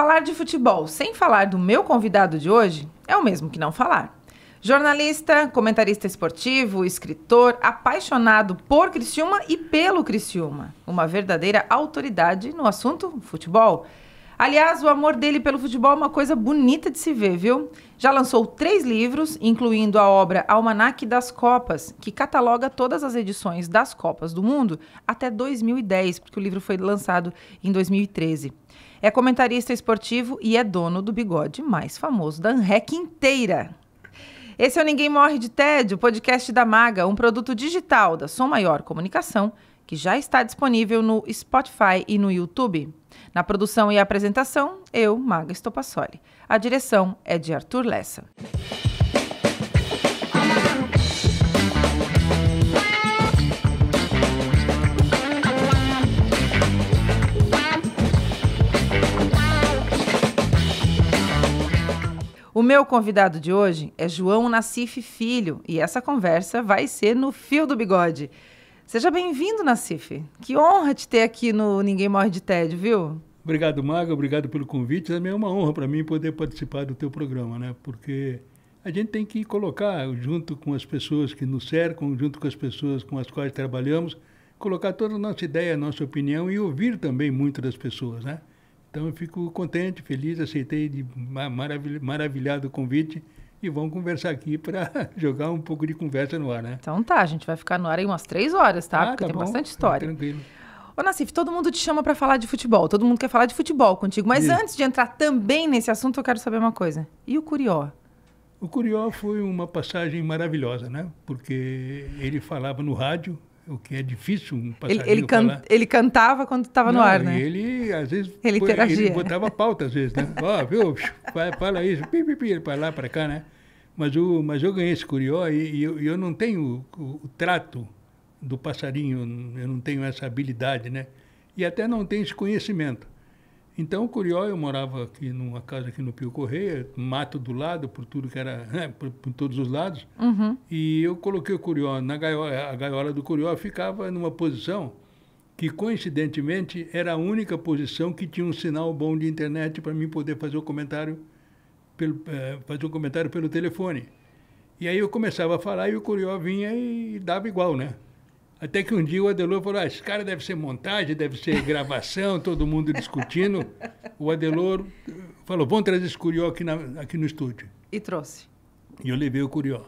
Falar de futebol sem falar do meu convidado de hoje é o mesmo que não falar. Jornalista, comentarista esportivo, escritor, apaixonado por Criciúma e pelo Criciúma. Uma verdadeira autoridade no assunto futebol. Aliás, o amor dele pelo futebol é uma coisa bonita de se ver, viu? Já lançou três livros, incluindo a obra Almanac das Copas, que cataloga todas as edições das Copas do Mundo até 2010, porque o livro foi lançado em 2013. É comentarista esportivo e é dono do bigode mais famoso da ANREC inteira. Esse é o Ninguém Morre de Tédio, podcast da Maga, um produto digital da Som Maior Comunicação, que já está disponível no Spotify e no YouTube. Na produção e apresentação, eu, Maga Estopassoli. A direção é de Arthur Lessa. O meu convidado de hoje é João Nassif Filho e essa conversa vai ser no Fio do Bigode. Seja bem-vindo, Nassif. Que honra te ter aqui no Ninguém Morre de Tédio, viu? Obrigado, Maga. Obrigado pelo convite. Também é uma honra para mim poder participar do teu programa, né? Porque a gente tem que colocar, junto com as pessoas que nos cercam, junto com as pessoas com as quais trabalhamos, colocar toda a nossa ideia, a nossa opinião e ouvir também muito das pessoas, né? Então eu fico contente, feliz, aceitei de maravil, maravilhado o convite e vamos conversar aqui para jogar um pouco de conversa no ar, né? Então tá, a gente vai ficar no ar aí umas três horas, tá? Ah, Porque tá tem bom, bastante tá história. Tranquilo. Ô, Nassif, todo mundo te chama para falar de futebol, todo mundo quer falar de futebol contigo. Mas Isso. antes de entrar também nesse assunto, eu quero saber uma coisa. E o Curió? O Curió foi uma passagem maravilhosa, né? Porque ele falava no rádio, o que é difícil um passarinho ele, ele, can, ele cantava quando estava no ar, né? Ele, às vezes, ele, interagia ele botava pauta, às vezes, né? Ó, oh, viu? Fala isso, pi, pi, pi, para lá, para cá, né? Mas, o, mas eu ganhei esse curió e, e eu, eu, não tenho o, o, trato do passarinho, eu não tenho essa habilidade, né? E até não tenho esse conhecimento. Então, o Curió, eu morava aqui numa casa aqui no Pio Correia, mato do lado, por tudo que era, né, por, por, todos os lados. Uhum. E eu coloquei o Curió na gaiola, a gaiola do Curió ficava numa posição que, coincidentemente, era a única posição que tinha um sinal bom de internet para mim poder fazer o comentário pelo, eh, fazer o comentário pelo telefone. E aí eu começava a falar e o Curió vinha e dava igual, né? Até que um dia o Adelô falou: ah, esse cara deve ser montagem, deve ser gravação, todo mundo discutindo. O Adelô eh, falou: vamos trazer esse Curió aqui, na, aqui no estúdio. E trouxe. E eu levei o Curió.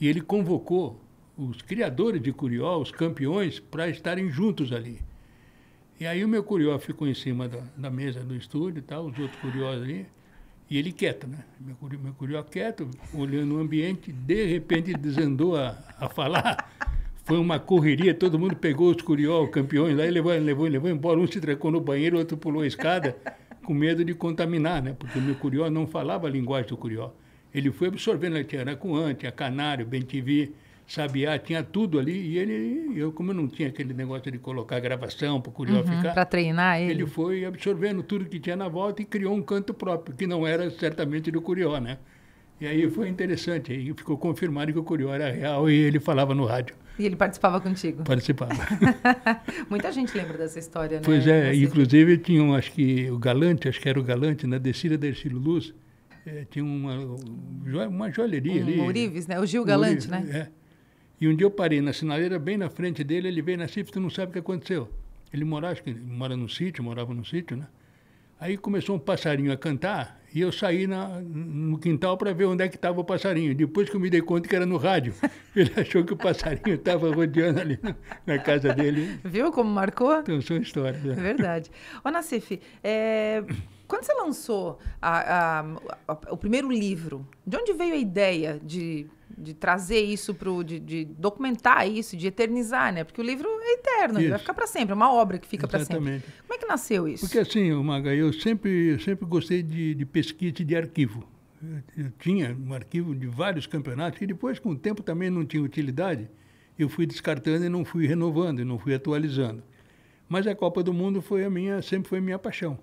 E ele convocou os criadores de Curió, os campeões, para estarem juntos ali. E aí o meu Curió ficou em cima da, da mesa do estúdio tá? os outros Curiós ali. E ele quieto, né? Meu curió, meu curió quieto, olhando o ambiente, de repente desandou a, a falar. Foi uma correria, todo mundo pegou os curió, campeões lá e levou, levou, levou embora. Um se trancou no banheiro, outro pulou a escada, com medo de contaminar, né? Porque o meu curió não falava a linguagem do curió. Ele foi absorvendo, tinha Aracuã, tinha Canário, Bentivi, Sabiá, tinha tudo ali. E ele, eu, como eu não tinha aquele negócio de colocar gravação para o curió uhum, ficar. Para treinar ele. Ele foi absorvendo tudo que tinha na volta e criou um canto próprio, que não era certamente do curió, né? E aí foi interessante, aí, ficou confirmado que o Curió era real e ele falava no rádio. E ele participava contigo? Participava. Muita gente lembra dessa história, pois né? Pois é, inclusive tinham, acho que o Galante, acho que era o Galante, na descida da Ercílio Luz, é, tinha uma, uma joalheria um, ali. Ourives, né? O Gil Galante, né? É. E um dia eu parei na sinaleira, bem na frente dele, ele veio na CIF, tu não sabe o que aconteceu. Ele morava, acho que mora no sítio, morava no sítio, né? Aí começou um passarinho a cantar, e eu saí na, no quintal para ver onde é que estava o passarinho. Depois que eu me dei conta que era no rádio. Ele achou que o passarinho estava rodeando ali na, na, casa dele. Viu como marcou? Então, são histórias. Né? É. Verdade. Ô, Nassif, é, quando você lançou a, a, a, o primeiro livro, de onde veio a ideia de de trazer isso para De, de, documentar isso, de eternizar, né? Porque o livro é eterno, ele vai ficar para sempre, é uma obra que fica para sempre. Como é que nasceu isso? Porque assim, Maga, eu sempre, sempre gostei de, de pesquisa de arquivo. Eu, eu tinha um arquivo de vários campeonatos, que depois, com o tempo, também não tinha utilidade. Eu fui descartando e não fui renovando, e não fui atualizando. Mas a Copa do Mundo foi a minha, sempre foi a minha paixão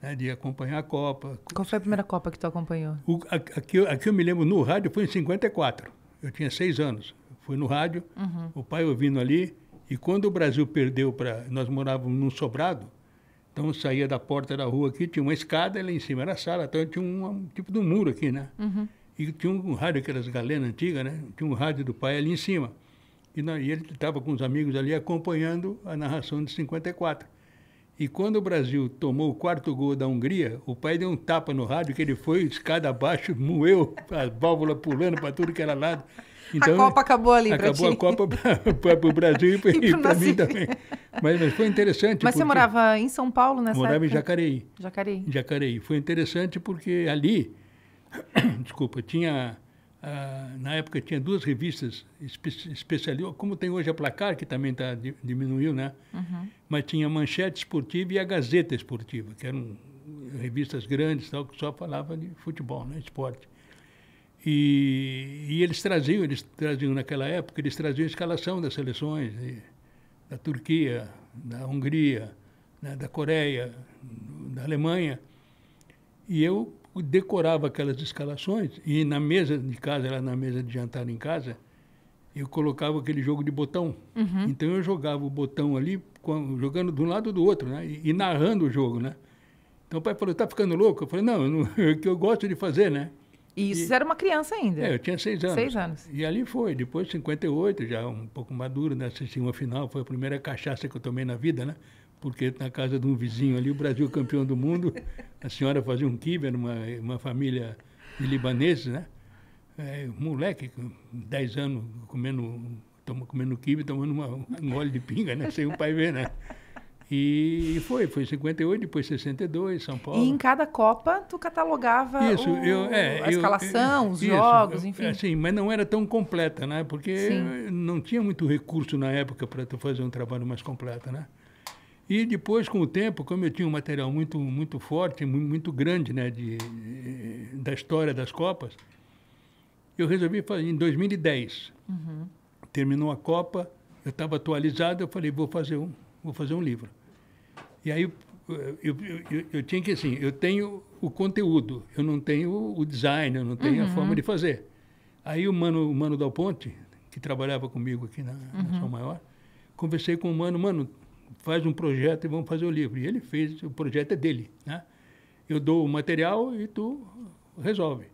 né, de acompanhar a Copa. Qual foi a primeira Copa que tu acompanhou? O, a, a, que, a que eu me lembro no rádio foi em 54. Eu tinha seis anos. Fui no rádio, uhum. o pai ouvindo ali. E quando o Brasil perdeu para... Nós morávamos num sobrado. Então saía da porta da rua aqui, tinha uma escada ali em cima, era a sala. Então tinha um, um tipo de um muro aqui, né? Uhum. E tinha um rádio, aquelas galenas antigas, né? Tinha um rádio do pai ali em cima. E, e ele estava com os amigos ali acompanhando a narração de 54. E quando o Brasil tomou o quarto gol da Hungria, o pai deu um tapa no rádio que ele foi escada abaixo, moeu, as válvulas pulando para tudo que era lado. Então, a Copa acabou ali, Acabou a Copa para o Brasil e, e para mim também. Mas, mas, foi interessante. Mas você morava em São Paulo nessa morava época? Morava em Jacareí. Jacareí. Jacareí. Foi interessante porque ali, desculpa, tinha ah, na época tinha duas revistas espe como tem hoje a Placar, que também tá, diminuiu, né? Uhum. Mas tinha a Manchete Esportiva e a Gazeta Esportiva, que eram revistas grandes tal, que só falava de futebol, né? esporte. E, e, eles traziam, eles traziam naquela época, eles traziam a escalação das seleções de, da Turquia, da Hungria, né? da Coreia, da Alemanha. E eu decorava aquelas escalações e na mesa de casa, era na mesa de jantar em casa, eu colocava aquele jogo de botão. Uhum. Então eu jogava o botão ali, jogando de um lado ou do outro, né? E, e narrando o jogo, né? Então o pai falou, tá ficando louco? Eu falei, não, não é o que eu gosto de fazer, né? E isso e, era uma criança ainda? É, eu tinha seis anos. Seis anos. E ali foi, depois 58, já um pouco maduro, né? Assisti uma final, foi a primeira cachaça que eu tomei na vida, né? porque na casa de um vizinho ali, o Brasil campeão do mundo, a senhora fazia um kibe, numa uma família de libaneses, né? É, moleque, 10 anos, comendo, toma, comendo kibe, tomando uma, um gole de pinga, né? Sem o pai ver, né? E foi, foi 58, depois 62, São Paulo. E em cada Copa tu catalogava isso, o, eu, é, a escalação, eu, os isso, jogos, enfim. É, sim, mas não era tão completa, né? Porque Sim. não tinha muito recurso na época para tu fazer um trabalho mais completo, né? E depois, com o tempo, como eu tinha um material muito, muito forte, muito grande né, de, da história das Copas, eu resolvi fazer em 2010. Uhum. Terminou a Copa, eu estava atualizado, eu falei, vou fazer um, vou fazer um livro. E aí eu, eu, eu, eu, tinha que assim, eu tenho o conteúdo, eu não tenho o design, eu não tenho uhum. a forma uhum. de fazer. Aí o mano, o mano Dal Ponte, que trabalhava comigo aqui na, uhum. na São Maior, conversei com o mano, mano, faz um projeto e vamos fazer o livro. E ele fez, o projeto é dele. Né? Eu dou o material e tu resolve.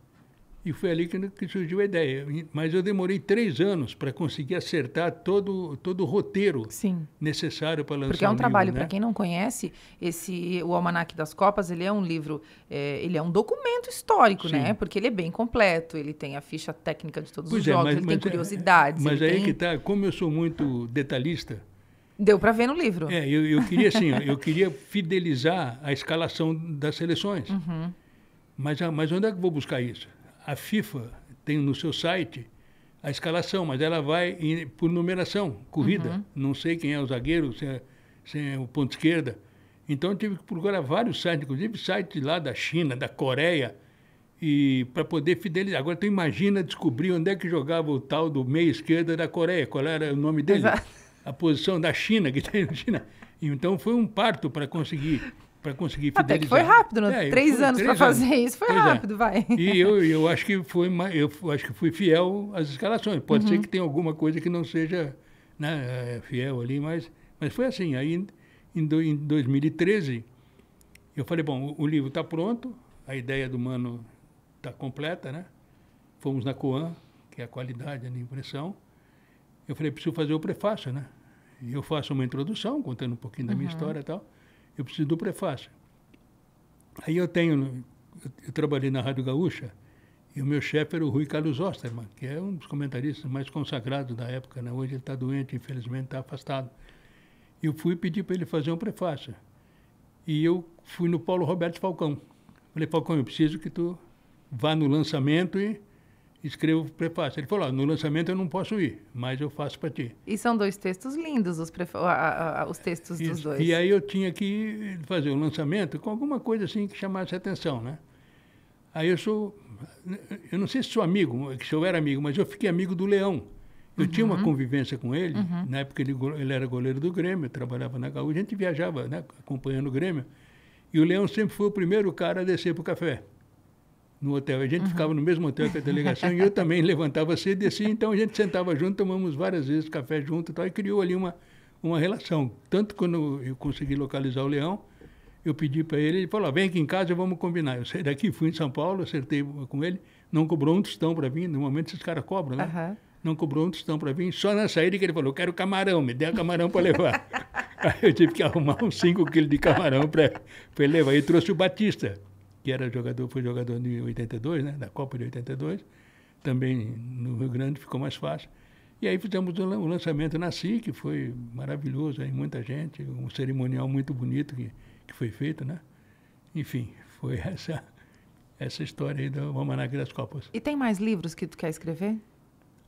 E foi ali que, que surgiu a ideia. Mas eu demorei três anos para conseguir acertar todo, todo o roteiro Sim. necessário para lançar Porque é um, trabalho, né? para quem não conhece, esse o Almanac das Copas, ele é um livro, é, ele é um documento histórico, né? Sim. né? Porque ele é bem completo, ele tem a ficha técnica de todos pois os é, jogos, mas, ele mas, tem é, curiosidades. Mas aí tem... que está, como eu sou muito detalhista, Deu para ver no livro. É, eu, eu queria assim, eu queria fidelizar a escalação das seleções. Uhum. Mas, ah, mas onde é que eu vou buscar isso? A FIFA tem no seu site a escalação, mas ela vai em, por numeração, corrida. Uhum. Não sei quem é o zagueiro, se é, se é o ponto esquerda. Então eu tive que procurar vários sites, inclusive sites lá da China, da Coreia, e para poder fidelizar. Agora tu imagina descobrir onde é que jogava o tal do meia esquerda da Coreia, qual era o nome dele? Exato a posição da China, que está na China. Então foi um parto para conseguir para conseguir fidelizar. Até que foi rápido, não? Né? É, três anos para fazer isso, foi rápido, anos. vai. E eu, eu acho que foi eu acho que fui fiel às escalações. Pode uhum. ser que tenha alguma coisa que não seja né, é, fiel ali, mas, mas foi assim. Aí em, do, em 2013 eu falei, bom, o, livro está pronto, a ideia do mano está completa, né? Fomos na Coan, que é a qualidade, a né, impressão eu falei, preciso fazer o prefácio, né? Eu faço uma introdução, contando um pouquinho da minha história e tal. Eu preciso do prefácio. Aí eu tenho, eu trabalhei na Rádio Gaúcha, e o meu chefe era o Rui Carlos Osterman, que é um dos comentaristas mais consagrados da época, né? Hoje ele está doente, infelizmente está afastado. Eu fui pedir para ele fazer um prefácio. E eu fui no Paulo Roberto Falcão. Falei, Falcão, eu preciso que tu vá no lançamento e escrevo o prefácio. Ele falou: no lançamento eu não posso ir, mas eu faço para ti. E são dois textos lindos, os, pref... os textos Isso. dos dois. E aí eu tinha que fazer o um lançamento com alguma coisa assim que chamasse atenção, né? Aí eu sou. Eu não sei se sou amigo, se eu era amigo, mas eu fiquei amigo do Leão. Eu uhum. tinha uma uhum. convivência com ele, uhum. na época ele, ele era goleiro do Grêmio, trabalhava na Gaúcha, a gente viajava né, acompanhando o Grêmio. E o Leão sempre foi o primeiro cara a descer para o café no hotel. A gente uhum. ficava no mesmo hotel que a delegação e eu também levantava cedo e assim, então a gente sentava junto, tomamos várias vezes café junto e tal, e criou ali uma, uma relação. Tanto quando eu consegui localizar o Leão, eu pedi para ele, ele falou, vem aqui em casa, vamos combinar. Eu saí daqui, fui em São Paulo, acertei com ele, não cobrou um tostão para vir, normalmente esses caras cobram, né? Uhum. Não cobrou um tostão para vir só na saída que ele falou, quero camarão, me dê camarão para levar. Aí eu tive que arrumar uns 5 quilos de camarão para ele levar. E trouxe o Batista, que era jogador, foi jogador de 82, né, da Copa de 82, também no Rio Grande ficou mais fácil. E aí fizemos o lançamento na SIC, que foi maravilhoso, aí muita gente, um cerimonial muito bonito que, que foi feito, né? Enfim, foi essa essa história aí do Almanac das Copas. E tem mais livros que tu quer escrever?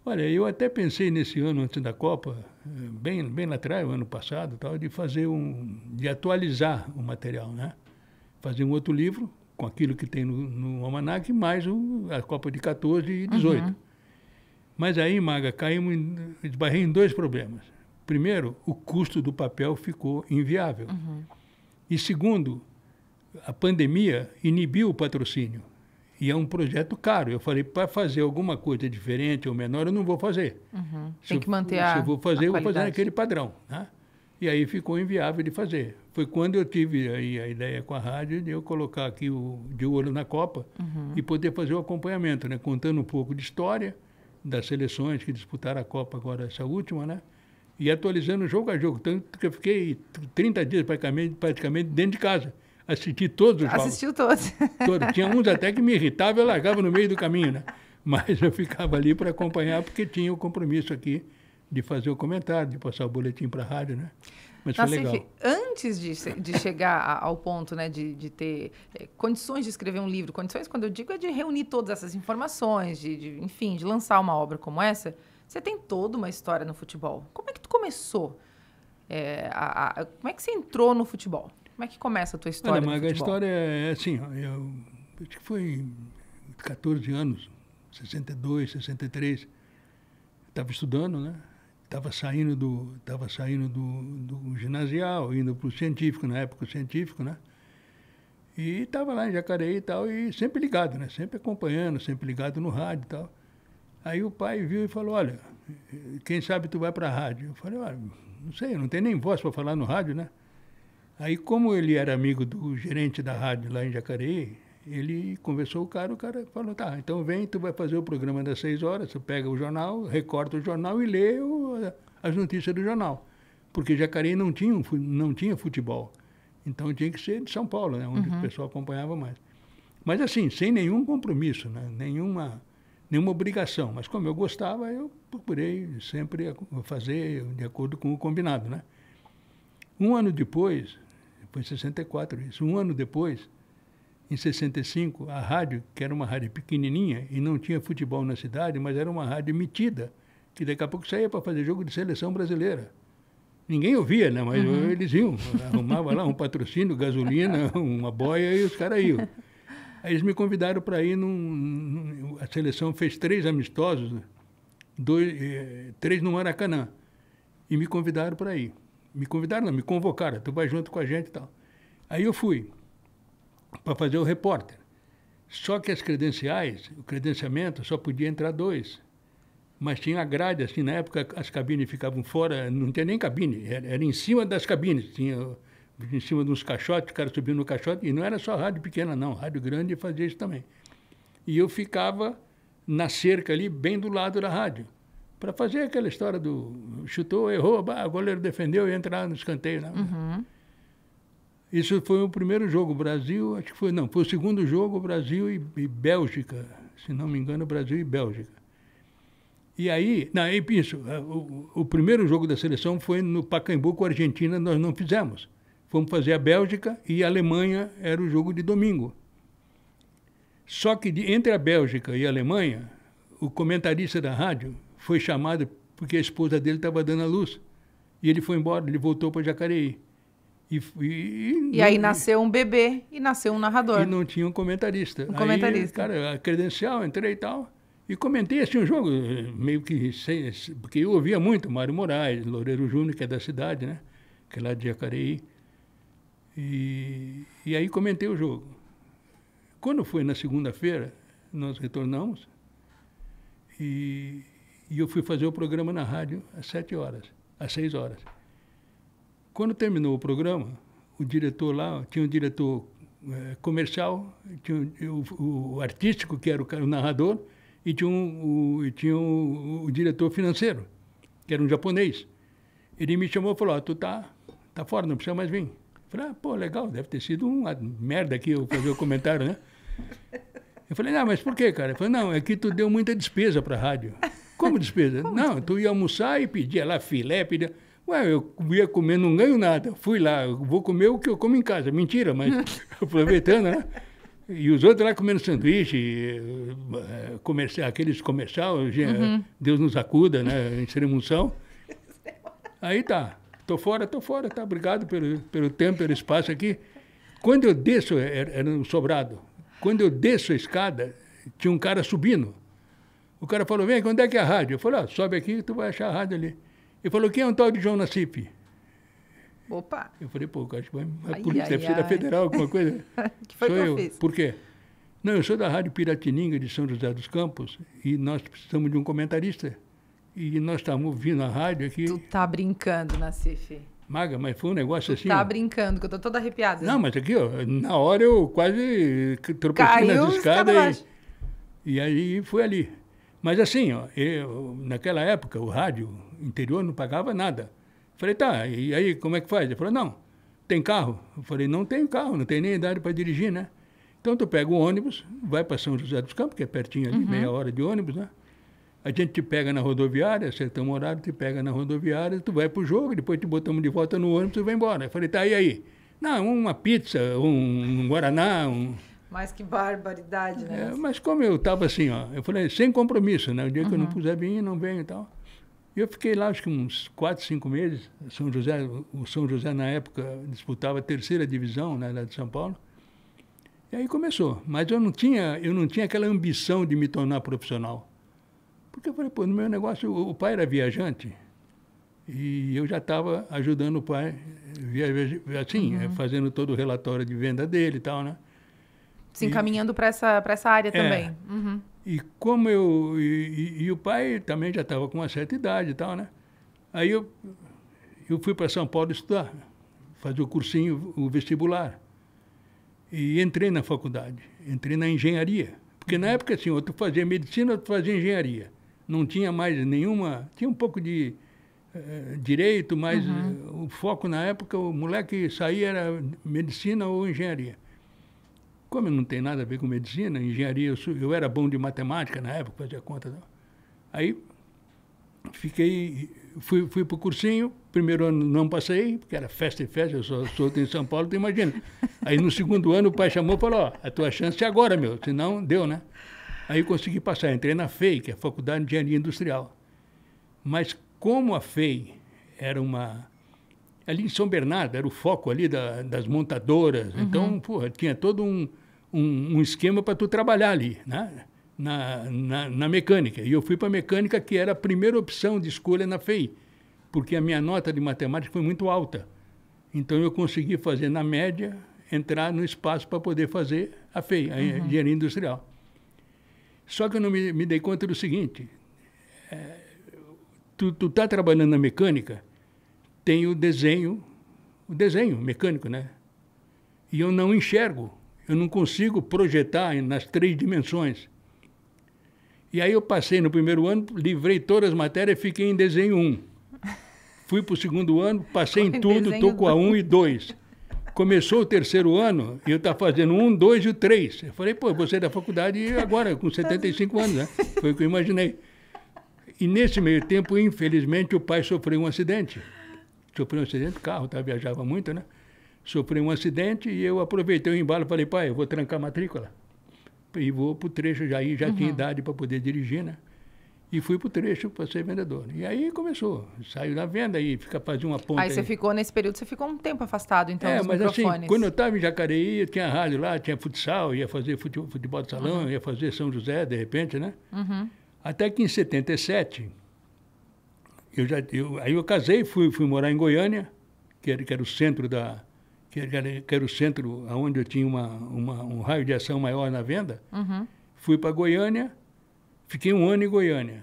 Olha, eu até pensei nesse ano antes da Copa, eh, bem bem lá atrás, ano passado, tal, de fazer um de atualizar o material, né? Fazer um outro livro com aquilo que tem no, no almanac, mais o, a Copa de 14 e 18. Uhum. Mas aí, Maga, caímos, em, esbarrei em dois problemas. Primeiro, o custo do papel ficou inviável. Uhum. E segundo, a pandemia inibiu o patrocínio. E é um projeto caro. Eu falei, para fazer alguma coisa diferente ou menor, eu não vou fazer. Uhum. Tem que manter a. Se eu vou fazer, eu vou fazer naquele padrão. Né? E aí ficou inviável de fazer. Foi quando eu tive aí a ideia com a rádio de eu colocar aqui o De Olho na Copa uhum. e poder fazer o acompanhamento, né? contando um pouco de história das seleções que disputaram a Copa agora, essa última, né? E atualizando jogo a jogo. Tanto que eu fiquei 30 dias praticamente, praticamente dentro de casa. Assisti todos os jogos. Assistiu todos. Tinha uns até que me irritava, eu largava no meio do caminho, né? Mas eu ficava ali para acompanhar porque tinha o um compromisso aqui de fazer o comentário, de passar o boletim para a rádio, né? Mas Nossa, foi legal. antes de, de chegar ao ponto né, de, de ter é, condições de escrever um livro, condições, quando eu digo, é de reunir todas essas informações, de, de, enfim, de lançar uma obra como essa, você tem toda uma história no futebol. Como é que tu começou? É, a, a, como é que você entrou no futebol? Como é que começa a tua história Olha, futebol? a história é assim, eu, acho que foi 14 anos, 62, 63, estava estudando, né? estava saindo do tava saindo do, do ginasial, indo para o científico, na época o científico, né? E estava lá em Jacareí e tal, e sempre ligado, né? Sempre acompanhando, sempre ligado no rádio e tal. Aí o pai viu e falou, olha, quem sabe tu vai para a rádio. Eu falei, olha, não sei, não tem nem voz para falar no rádio, né? Aí como ele era amigo do gerente da rádio lá em Jacareí, ele conversou com o cara, o cara falou, tá, então vem, tu vai fazer o programa das seis horas, tu pega o jornal, recorta o jornal e lê o, as notícias do jornal. Porque Jacareí não tinha, não tinha futebol. Então tinha que ser de São Paulo, né, onde uhum. o pessoal acompanhava mais. Mas assim, sem nenhum compromisso, né, nenhuma, nenhuma obrigação. Mas como eu gostava, eu procurei sempre fazer de acordo com o combinado. Né? Um ano depois, foi 64 isso, um ano depois, em 65, a rádio, que era uma rádio pequenininha e não tinha futebol na cidade, mas era uma rádio emitida, que daqui a pouco saía para fazer jogo de seleção brasileira. Ninguém ouvia, né? Mas uhum. eles iam. Arrumava lá um patrocínio, gasolina, uma boia e os caras iam. Aí eles me convidaram para ir num, num, A seleção fez três amistosos, né, dois, eh, três no Maracanã. E me convidaram para ir. Me convidaram, não, me convocaram. Tu vai junto com a gente e tal. Aí eu fui para fazer o repórter. Só que as credenciais, o credenciamento, só podia entrar dois. Mas tinha a grade, assim, na época as cabines ficavam fora, não tinha nem cabine, era, era em cima das cabines, tinha em cima de uns caixotes, o cara subia no caixote, e não era só rádio pequena, não, rádio grande fazia isso também. E eu ficava na cerca ali, bem do lado da rádio, para fazer aquela história do chutou, errou, bah, o goleiro defendeu e entrar no escanteio. Né? Uhum. Isso foi o primeiro jogo, Brasil, acho que foi, não, foi o segundo jogo, Brasil e, e Bélgica, se não me engano, Brasil e Bélgica. E aí, não, isso, é, o, o, primeiro jogo da seleção foi no Pacaembu com a Argentina, nós não fizemos. Fomos fazer a Bélgica e a Alemanha era o jogo de domingo. Só que de, entre a Bélgica e a Alemanha, o comentarista da rádio foi chamado porque a esposa dele estava dando a luz. E ele foi embora, ele voltou para Jacareí. E, e, e, aí nasceu um bebê e nasceu um narrador. E não tinha um comentarista. Um aí, comentarista. Cara, a credencial, entrei e tal. E comentei assim um jogo, meio que sem. Porque eu ouvia muito Mário Moraes, Loureiro Júnior, que é da cidade, né? Que é lá de Jacareí. E, e aí comentei o jogo. Quando foi na segunda-feira, nós retornamos. E, e eu fui fazer o programa na rádio às sete horas, às seis horas. Quando terminou o programa, o diretor lá, tinha um diretor é, comercial, tinha o, o, artístico, que era o, o narrador, e tinha, um, o, tinha um, o, diretor financeiro, que era um japonês. Ele me chamou e falou, ah, tu tá, tá fora, não precisa mais vir. Eu falei, ah, pô, legal, deve ter sido uma merda aqui eu fazer o comentário, né? Eu falei, não, ah, mas por quê, cara? Ele falou, não, é que tu deu muita despesa para a rádio. Como despesa? Como não, despesa? tu ia almoçar e pedia lá filé, pedia... Ué, eu ia comer, não ganho nada. Fui lá, vou comer o que eu como em casa. Mentira, mas aproveitando, né? E os outros lá comendo sanduíche, eh, comercial, aqueles comercial, é uhum. Deus nos acuda, né? Em ceremunção. Aí tá, tô fora, tô fora, tá? Obrigado pelo, pelo tempo, pelo espaço aqui. Quando eu desço, era, é, é, era um sobrado, quando eu desço a escada, tinha um cara subindo. O cara falou, vem, onde é que é a rádio? Eu falei, ah, sobe aqui, tu vai achar a rádio ali. Ele falou, quem é o tal de João Nassif? Opa! Eu falei, pô, acho que vai, polícia, deve ai. ser da Federal, alguma coisa. que foi sou que eu. eu fiz? Por quê? Não, eu sou da Rádio Piratininga de São José dos Campos e nós precisamos de um comentarista. E nós estávamos ouvindo a rádio aqui. Tu tá brincando, Nassif. Maga, mas foi um negócio tu assim. Tá ó. brincando, que eu tô toda arrepiada. Não, mas aqui, ó, na hora eu quase tropecei nas escadas. E, e aí foi ali. Mas assim, ó, eu, naquela época, o rádio interior não pagava nada. Falei, tá, e aí como é que faz? Ele falou, não, tem carro? Eu falei, não tenho carro, não tenho nem idade para dirigir, né? Então tu pega o ônibus, vai para São José dos Campos, que é pertinho ali, uhum. meia hora de ônibus, né? A gente te pega na rodoviária, acertamos um horário, te pega na rodoviária, tu vai pro jogo, depois te botamos de volta no ônibus e vai embora. Eu falei, tá, e aí? Não, uma pizza, um, um Guaraná, um. Mas que barbaridade, né? É, mas como eu estava assim, ó, eu falei, sem compromisso, né? O dia uhum. que eu não puser vinho, não venho e tal. E eu fiquei lá, acho que uns quatro cinco meses. São José, o São José, na época, disputava a terceira divisão, né, lá de São Paulo. E aí começou. Mas eu não tinha, eu não tinha aquela ambição de me tornar profissional. Porque eu falei, pô, no meu negócio, o, o pai era viajante. E eu já estava ajudando o pai, via, via, assim, uhum. Eh, fazendo todo o relatório de venda dele e tal, né? se encaminhando para essa, para essa área é, também. Uhum. E como eu. E, e, e o pai também já estava com uma certa idade e tal, né? Aí eu, eu fui para São Paulo estudar, fazer o cursinho, o vestibular. E entrei na faculdade, entrei na engenharia. Porque na uhum. época, assim, ou tu fazia medicina, ou tu fazia engenharia. Não tinha mais nenhuma. Tinha um pouco de eh, direito, mas uhum. Eh, o foco na época, o moleque saía era medicina ou engenharia. Como eu não tem nada a ver com medicina, engenharia, eu, eu era bom de matemática na época, fazia conta. Né? Aí fiquei, fui, fui para o cursinho, primeiro ano não passei, porque era festa e festa, eu só sou em São Paulo, tu imagina. Aí no segundo ano o pai chamou e falou, ó, a tua chance é agora, meu, senão deu, né? Aí consegui passar, entrei na FEI, que é a Faculdade de Engenharia Industrial. Mas como a FEI era uma ali em São Bernardo, era o foco ali da, das montadoras. Uhum. Então, porra, tinha todo um, um, um esquema para tu trabalhar ali, né? Na, na, na mecânica. E eu fui para mecânica, que era a primeira opção de escolha na FEI, porque a minha nota de matemática foi muito alta. Então, eu consegui fazer, na média, entrar no espaço para poder fazer a FEI, a uhum. engenharia industrial. Só que eu não me, me dei conta do seguinte: é, tu, tu tá trabalhando na mecânica tem o desenho, o desenho mecânico, né? E eu não enxergo, eu não consigo projetar nas três dimensões. E aí eu passei no primeiro ano, livrei todas as matérias, fiquei em desenho 1. Fui para o segundo ano, passei em tudo, estou com a 1 e 2. Começou o terceiro ano e eu estava tá fazendo um, dois e o três. Eu falei, pô, você é da faculdade agora, com 75 anos, né? Foi o que eu imaginei. E nesse meio tempo, infelizmente, o pai sofreu um acidente sofri um acidente, carro, tá, viajava muito, né? sofri um acidente e eu aproveitei o embalo e falei, pai, eu vou trancar a matrícula e vou para o trecho, já, já uhum. tinha idade para poder dirigir, né? E fui para o trecho para ser vendedor. E aí começou, saiu da venda e fica fazer uma ponta. Aí você aí. ficou, nesse período, você ficou um tempo afastado, então, é, mas assim, microfones. assim, quando eu estava em Jacareí, tinha rádio lá, tinha futsal, ia fazer futebol, futebol de salão, uhum. ia fazer São José, de repente, né? Uhum. Até que em 77, eu já, eu, aí eu casei, fui, fui morar em Goiânia, que era, que era o centro da que era, que era o centro onde eu tinha uma, uma, um raio de ação maior na venda. Uhum. Fui para Goiânia, fiquei um ano em Goiânia.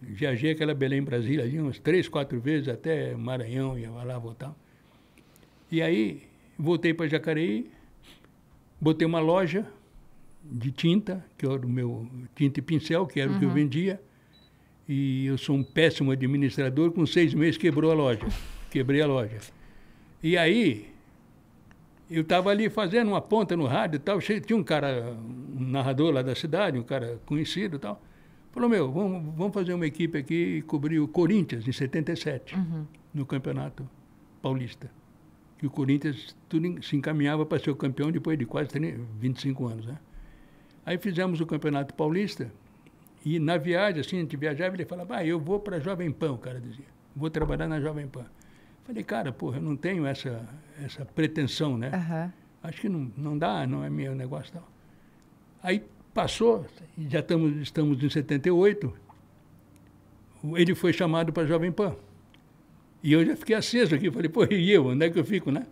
Viajei aquela Belém Brasília ali umas três, quatro vezes até Maranhão, ia lá voltar. E aí voltei para Jacareí, botei uma loja de tinta, que era o meu tinta e pincel, que era uhum. o que eu uhum. vendia e eu sou um péssimo administrador. Com seis meses quebrou a loja, quebrei a loja. E aí eu estava ali fazendo uma ponta no rádio e tal. Tinha um cara, um narrador lá da cidade, um cara conhecido e tal. Falou, meu, vamos, vamos fazer uma equipe aqui e cobrir o Corinthians em 77, uhum. no Campeonato Paulista. E o Corinthians tudo se encaminhava para ser o campeão depois de quase 25 anos. Né? Aí fizemos o Campeonato Paulista e na viagem, assim, a gente viajava, ele falava, ah, eu vou para Jovem Pan, o cara dizia. Vou trabalhar na Jovem Pan. Falei, cara, porra, eu não tenho essa, essa pretensão, né? Uhum. Acho que não, não dá, não é meu negócio, não. Aí passou, já estamos, estamos em 78, ele foi chamado para Jovem Pan. E eu já fiquei aceso aqui, falei, pô, e eu, onde é que eu fico, né?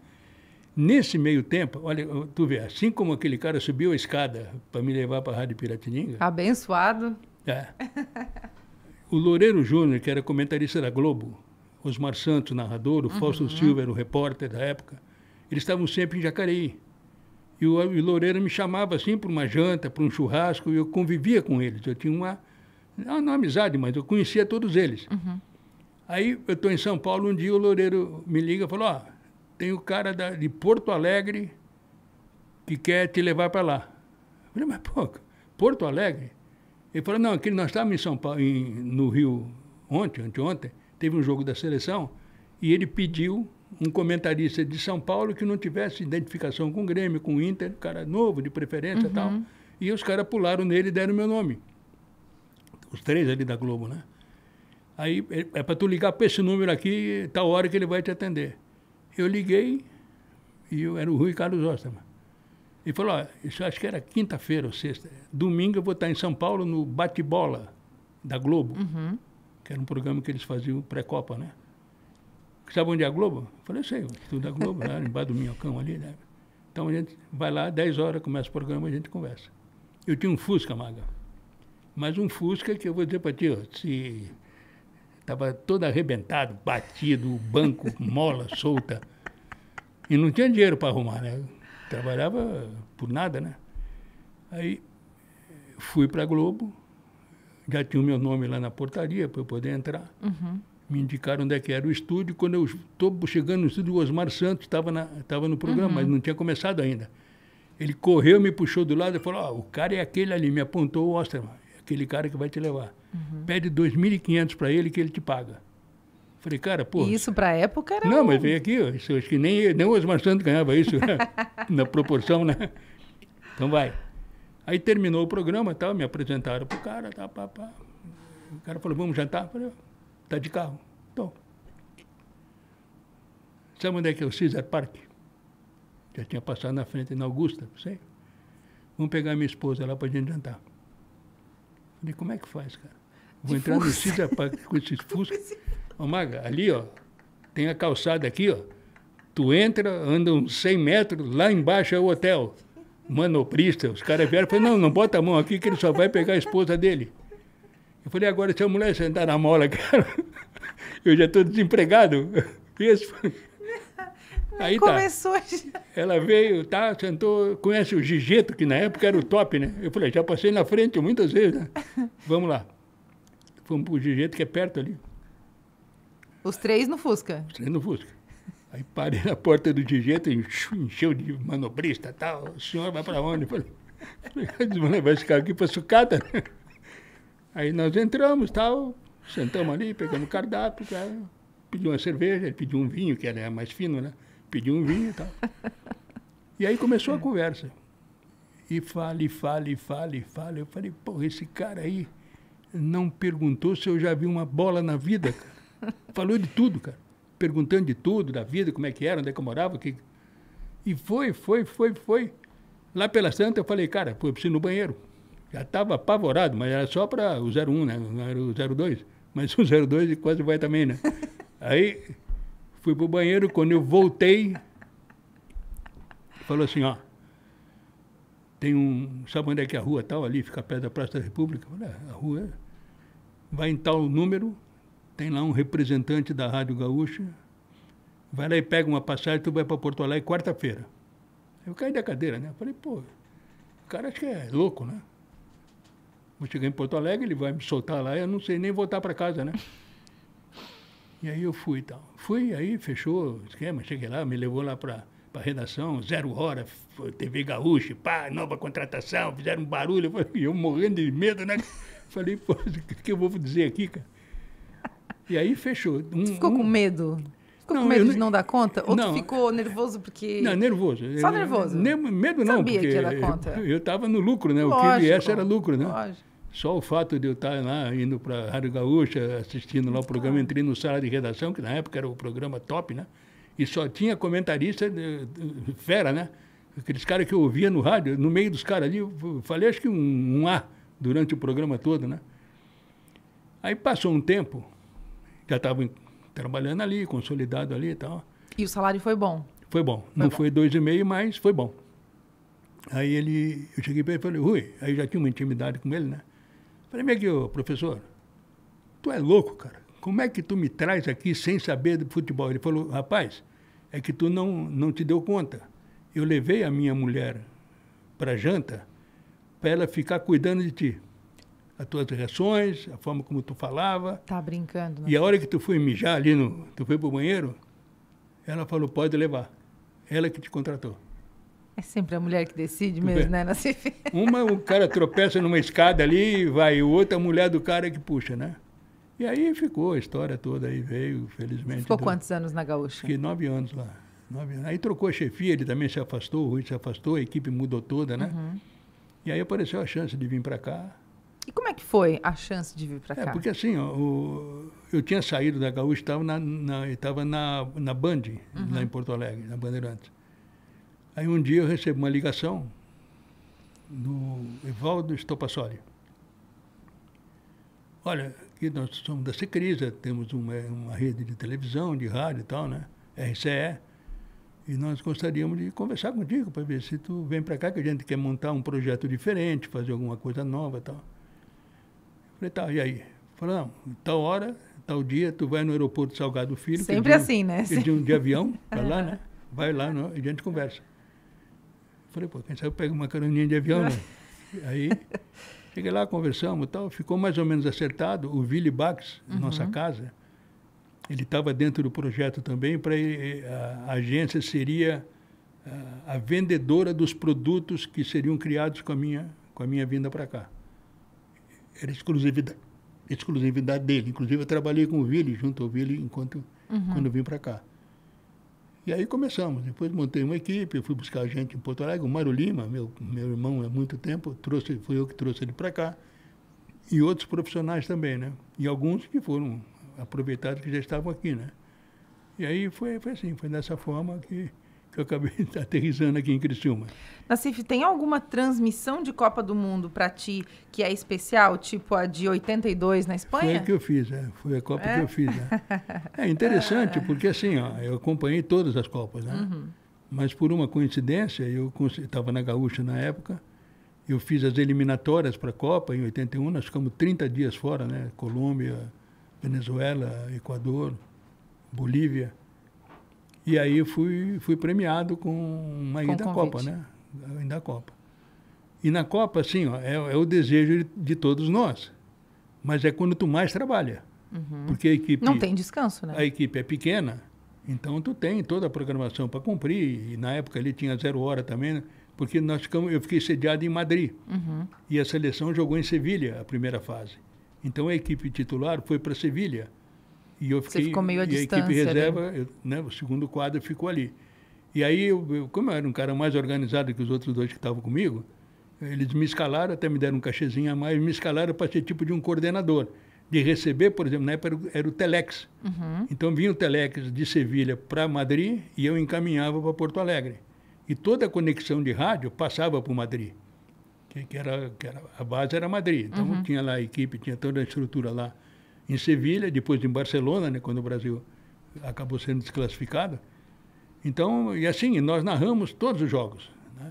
Nesse meio tempo, olha, tu vê, assim como aquele cara subiu a escada para me levar para a Rádio Piratininga... Abençoado. É. O Loureiro Júnior, que era comentarista da Globo, Osmar Santos, narrador, o uhum. Fausto Silva era o repórter da época, eles estavam sempre em Jacareí. E o, o Loureiro me chamava assim para uma janta, para um churrasco, e eu convivia com eles. Eu tinha uma, não amizade, mas eu conhecia todos eles. Uhum. Aí eu estou em São Paulo, um dia o Loureiro me liga e falou: Ó, oh, tem o um cara da, de Porto Alegre que quer te levar para lá. Eu falei: Mas, pô, Porto Alegre? Ele falou, não, aquele, nós estávamos em São Paulo, em, no Rio ontem, anteontem, teve um jogo da seleção, e ele pediu um comentarista de São Paulo que não tivesse identificação com o Grêmio, com o Inter, cara novo, de preferência e uhum. tal. E os caras pularam nele e deram meu nome. Os três ali da Globo, né? Aí é para tu ligar para esse número aqui, tal hora que ele vai te atender. Eu liguei e eu, era o Rui Carlos Osterman. Ele falou, ó, isso acho que era quinta-feira ou sexta. Domingo eu vou estar em São Paulo no Bate-Bola da Globo, uhum. que era um programa que eles faziam pré-copa, né? Sabe onde é a Globo? Eu falei, eu sei, tudo estudo da Globo, lá embaixo do Minhocão ali, né? Então a gente vai lá, 10 horas começa o programa, a gente conversa. Eu tinha um Fusca, Maga. Mas um Fusca que eu vou dizer para ti, ó, se estava todo arrebentado, batido, o banco, mola solta. E não tinha dinheiro para arrumar, né? Trabalhava por nada, né? Aí fui para a Globo, já tinha o meu nome lá na portaria para eu poder entrar. Uhum. Me indicaram onde é que era o estúdio. Quando eu estou chegando no estúdio, o Osmar Santos estava tava no programa, uhum. mas não tinha começado ainda. Ele correu, me puxou do lado e falou: oh, o cara é aquele ali, me apontou o Osterman, aquele cara que vai te levar. Uhum. Pede 2.500 para ele que ele te paga. Falei, cara, pô. isso para época era. Não, um... mas veio aqui, ó, isso, acho que nem, nem o Osmar Santos ganhava isso né? na proporção, né? Então vai. Aí terminou o programa tal, me apresentaram pro cara, tá, pá, pá. O cara falou, vamos jantar? falei, tá de carro. Tô. Sabe onde é que é o Cesar Park? Já tinha passado na frente na Augusta, sei. Vamos pegar minha esposa lá pra gente jantar. Falei, como é que faz, cara? Vou entrar no Cesar Park com esses fuscos assim? Ô, Maga, ali, ó, tem a calçada aqui, ó. Tu entra, anda uns 100 metros, lá embaixo é o hotel. Manoprista, os caras vieram e falaram, não, não bota a mão aqui que ele só vai pegar a esposa dele. Eu falei, agora se a mulher sentar na mola, cara, eu já estou desempregado. Isso. Aí tá. Começou tá. Já. Ela veio, tá, sentou, conhece o Gigeto, que na época era o top, né? Eu falei, já passei na frente muitas vezes, né? Vamos lá. Fomos pro Gigeto, que é perto ali. Os três no Fusca? Os três no Fusca. Aí parei na porta do Digeto, encheu de manobrista e tal. O senhor vai para onde? Eu falei, vou levar esse cara aqui para sucata. Né? Aí nós entramos tal, sentamos ali, pegamos cardápio, cara, pediu uma cerveja, ele pediu um vinho, que era mais fino, né? Pediu um vinho e tal. E aí começou a conversa. E fale, fale, fale, fale. Eu falei, porra, esse cara aí não perguntou se eu já vi uma bola na vida, cara. Falou de tudo, cara. Perguntando de tudo, da vida, como é que era, onde é que eu morava. Que... E foi, foi, foi, foi. Lá pela Santa, eu falei, cara, eu preciso ir no banheiro. Já estava apavorado, mas era só para o 01, né? Não era o 02. Mas o 02 quase vai também, né? Aí fui pro banheiro, quando eu voltei, falou assim, ó, tem um, sabe onde é que é a rua tal, ali, fica perto da Praça da República? Falei, é, a rua é, vai em tal número, tem lá um representante da Rádio Gaúcha, vai lá e pega uma passagem, tu vai para Porto Alegre quarta-feira. Eu caí da cadeira, né? Falei, pô, o cara acho que é louco, né? Vou chegar em Porto Alegre, ele vai me soltar lá, eu não sei nem voltar para casa, né? E aí eu fui e tal. Fui, aí fechou o esquema, cheguei lá, me levou lá para a redação, zero hora, TV Gaúcha, pá, nova contratação, fizeram um barulho, eu, falei, eu morrendo de medo, né? Falei, pô, o que eu vou dizer aqui, cara? E aí fechou. Um, tu ficou um... com medo? Ficou não, com medo de não dar conta? Ou não, tu ficou nervoso porque. Não, nervoso. Só nervoso. Nem, medo não. Sabia porque que ia dar conta. Eu estava no lucro, né? Lógico, o que viesse era lucro, né? Lógico. Só o fato de eu estar lá indo para a Rádio Gaúcha, assistindo lá o programa, ah. entrei no sala de redação, que na época era o programa top, né? E só tinha comentarista de, eh, de, eh, fera, né? Aqueles caras que eu ouvia no rádio, no meio dos caras ali, eu falei acho que um, um A durante o programa todo, né? Aí passou um tempo, já estava trabalhando ali, consolidado ali e tal. E o salário foi bom? Foi bom. Foi Não bom. foi dois e meio, mas foi bom. Aí ele, eu cheguei para ele e falei, Rui, aí já tinha uma intimidade com ele, né? Falei, meu aqui, professor, tu é louco, cara. Como é que tu me traz aqui sem saber de futebol? Ele falou, rapaz, é que tu não, não te deu conta. Eu levei a minha mulher para janta para ela ficar cuidando de ti as tuas reações, a forma como tu falava. Tá brincando. Né? E a hora que tu foi mijar ali, no, tu foi pro banheiro, ela falou, pode levar. Ela que te contratou. É sempre a mulher que decide tu mesmo, né? Na Uma, o cara tropeça numa escada ali e vai, o outro, a mulher do cara que puxa, né? E aí ficou a história toda, aí veio, felizmente. Ficou deu... quantos anos na Gaúcha? Fiquei nove anos lá. Nove anos. Aí trocou a chefia, ele também se afastou, o Rui se afastou, a equipe mudou toda, né? Uhum. E aí apareceu a chance de vir para cá. E como é que foi a chance de vir para é, cá? É, porque assim, ó, o, eu tinha saído da Gaúcha, estava na, na, estava na, na Band, uhum. lá em Porto Alegre, na Bandeirantes. Aí um dia eu recebo uma ligação do Evaldo Estopassoli. Olha, aqui nós somos da Secrisa, temos uma, uma rede de televisão, de rádio e tal, né? RCE. E nós gostaríamos de conversar contigo para ver se tu vem para cá, que a gente quer montar um projeto diferente, fazer alguma coisa nova e tal. Falei, tá, e aí? Falei, não, tal hora, tal dia, tu vai no aeroporto Salgado Filho. Sempre assim, um, né? um de avião vai lá, né? Vai lá no, e a gente conversa. Falei, pô, quem sabe pega uma caroninha de avião, né? aí, cheguei lá, conversamos e tal, ficou mais ou menos acertado. O Willy Bax, uhum. nossa casa, ele estava dentro do projeto também, para a, a agência seria a, a vendedora dos produtos que seriam criados com a minha, com a minha vinda para cá era exclusividade, exclusividade dele. Inclusive, eu trabalhei com o Vili, junto ao Vili, enquanto, uhum. quando vim para cá. E aí começamos. Depois montei uma equipe, eu fui buscar gente em Porto Alegre. O Mário Lima, meu, meu irmão há muito tempo, trouxe, foi eu que trouxe ele para cá. E outros profissionais também, né? E alguns que foram aproveitados, que já estavam aqui, né? E aí foi, foi assim, foi dessa forma que que eu acabei aterrissando aqui em Criciúma. Nassif, tem alguma transmissão de Copa do Mundo para ti que é especial, tipo a de 82 na Espanha? Foi a que eu fiz, é. foi a Copa é? que eu fiz. Né? É interessante, porque assim, ó, eu acompanhei todas as Copas, né? Uhum. Mas por uma coincidência, eu estava na Gaúcha na época, eu fiz as eliminatórias para a Copa em 81, nós ficamos 30 dias fora, né? Colômbia, Venezuela, Equador, Bolívia. E aí fui, fui premiado com uma ida à Copa, né? ainda à Copa. E na Copa, assim, ó, é, é o desejo de, de, todos nós. Mas é quando tu mais trabalha. Uhum. Porque a equipe... Não tem descanso, né? A equipe é pequena, então tu tem toda a programação para cumprir. E na época ele tinha zero hora também, né? porque nós ficamos, eu fiquei sediado em Madrid. Uhum. E a seleção jogou em Sevilha, a primeira fase. Então a equipe titular foi para Sevilha. E eu fiquei, Você ficou meio à e a equipe né? reserva, eu, né, o segundo quadro ficou ali. E aí, eu, eu, como eu era um cara mais organizado que os outros dois que estavam comigo, eles me escalaram, até me deram um cachezinho a mais, me escalaram para ser tipo de um coordenador. De receber, por exemplo, na época era, era o Telex. Uhum. Então vinha o Telex de Sevilha para Madrid e eu encaminhava para Porto Alegre. E toda a conexão de rádio passava para Madrid. Que, que, era, que era, a base era Madrid. Então uhum. tinha lá a equipe, tinha toda a estrutura lá em Sevilha, depois em Barcelona, né, quando o Brasil acabou sendo desclassificado. Então, e assim, nós narramos todos os jogos. Né?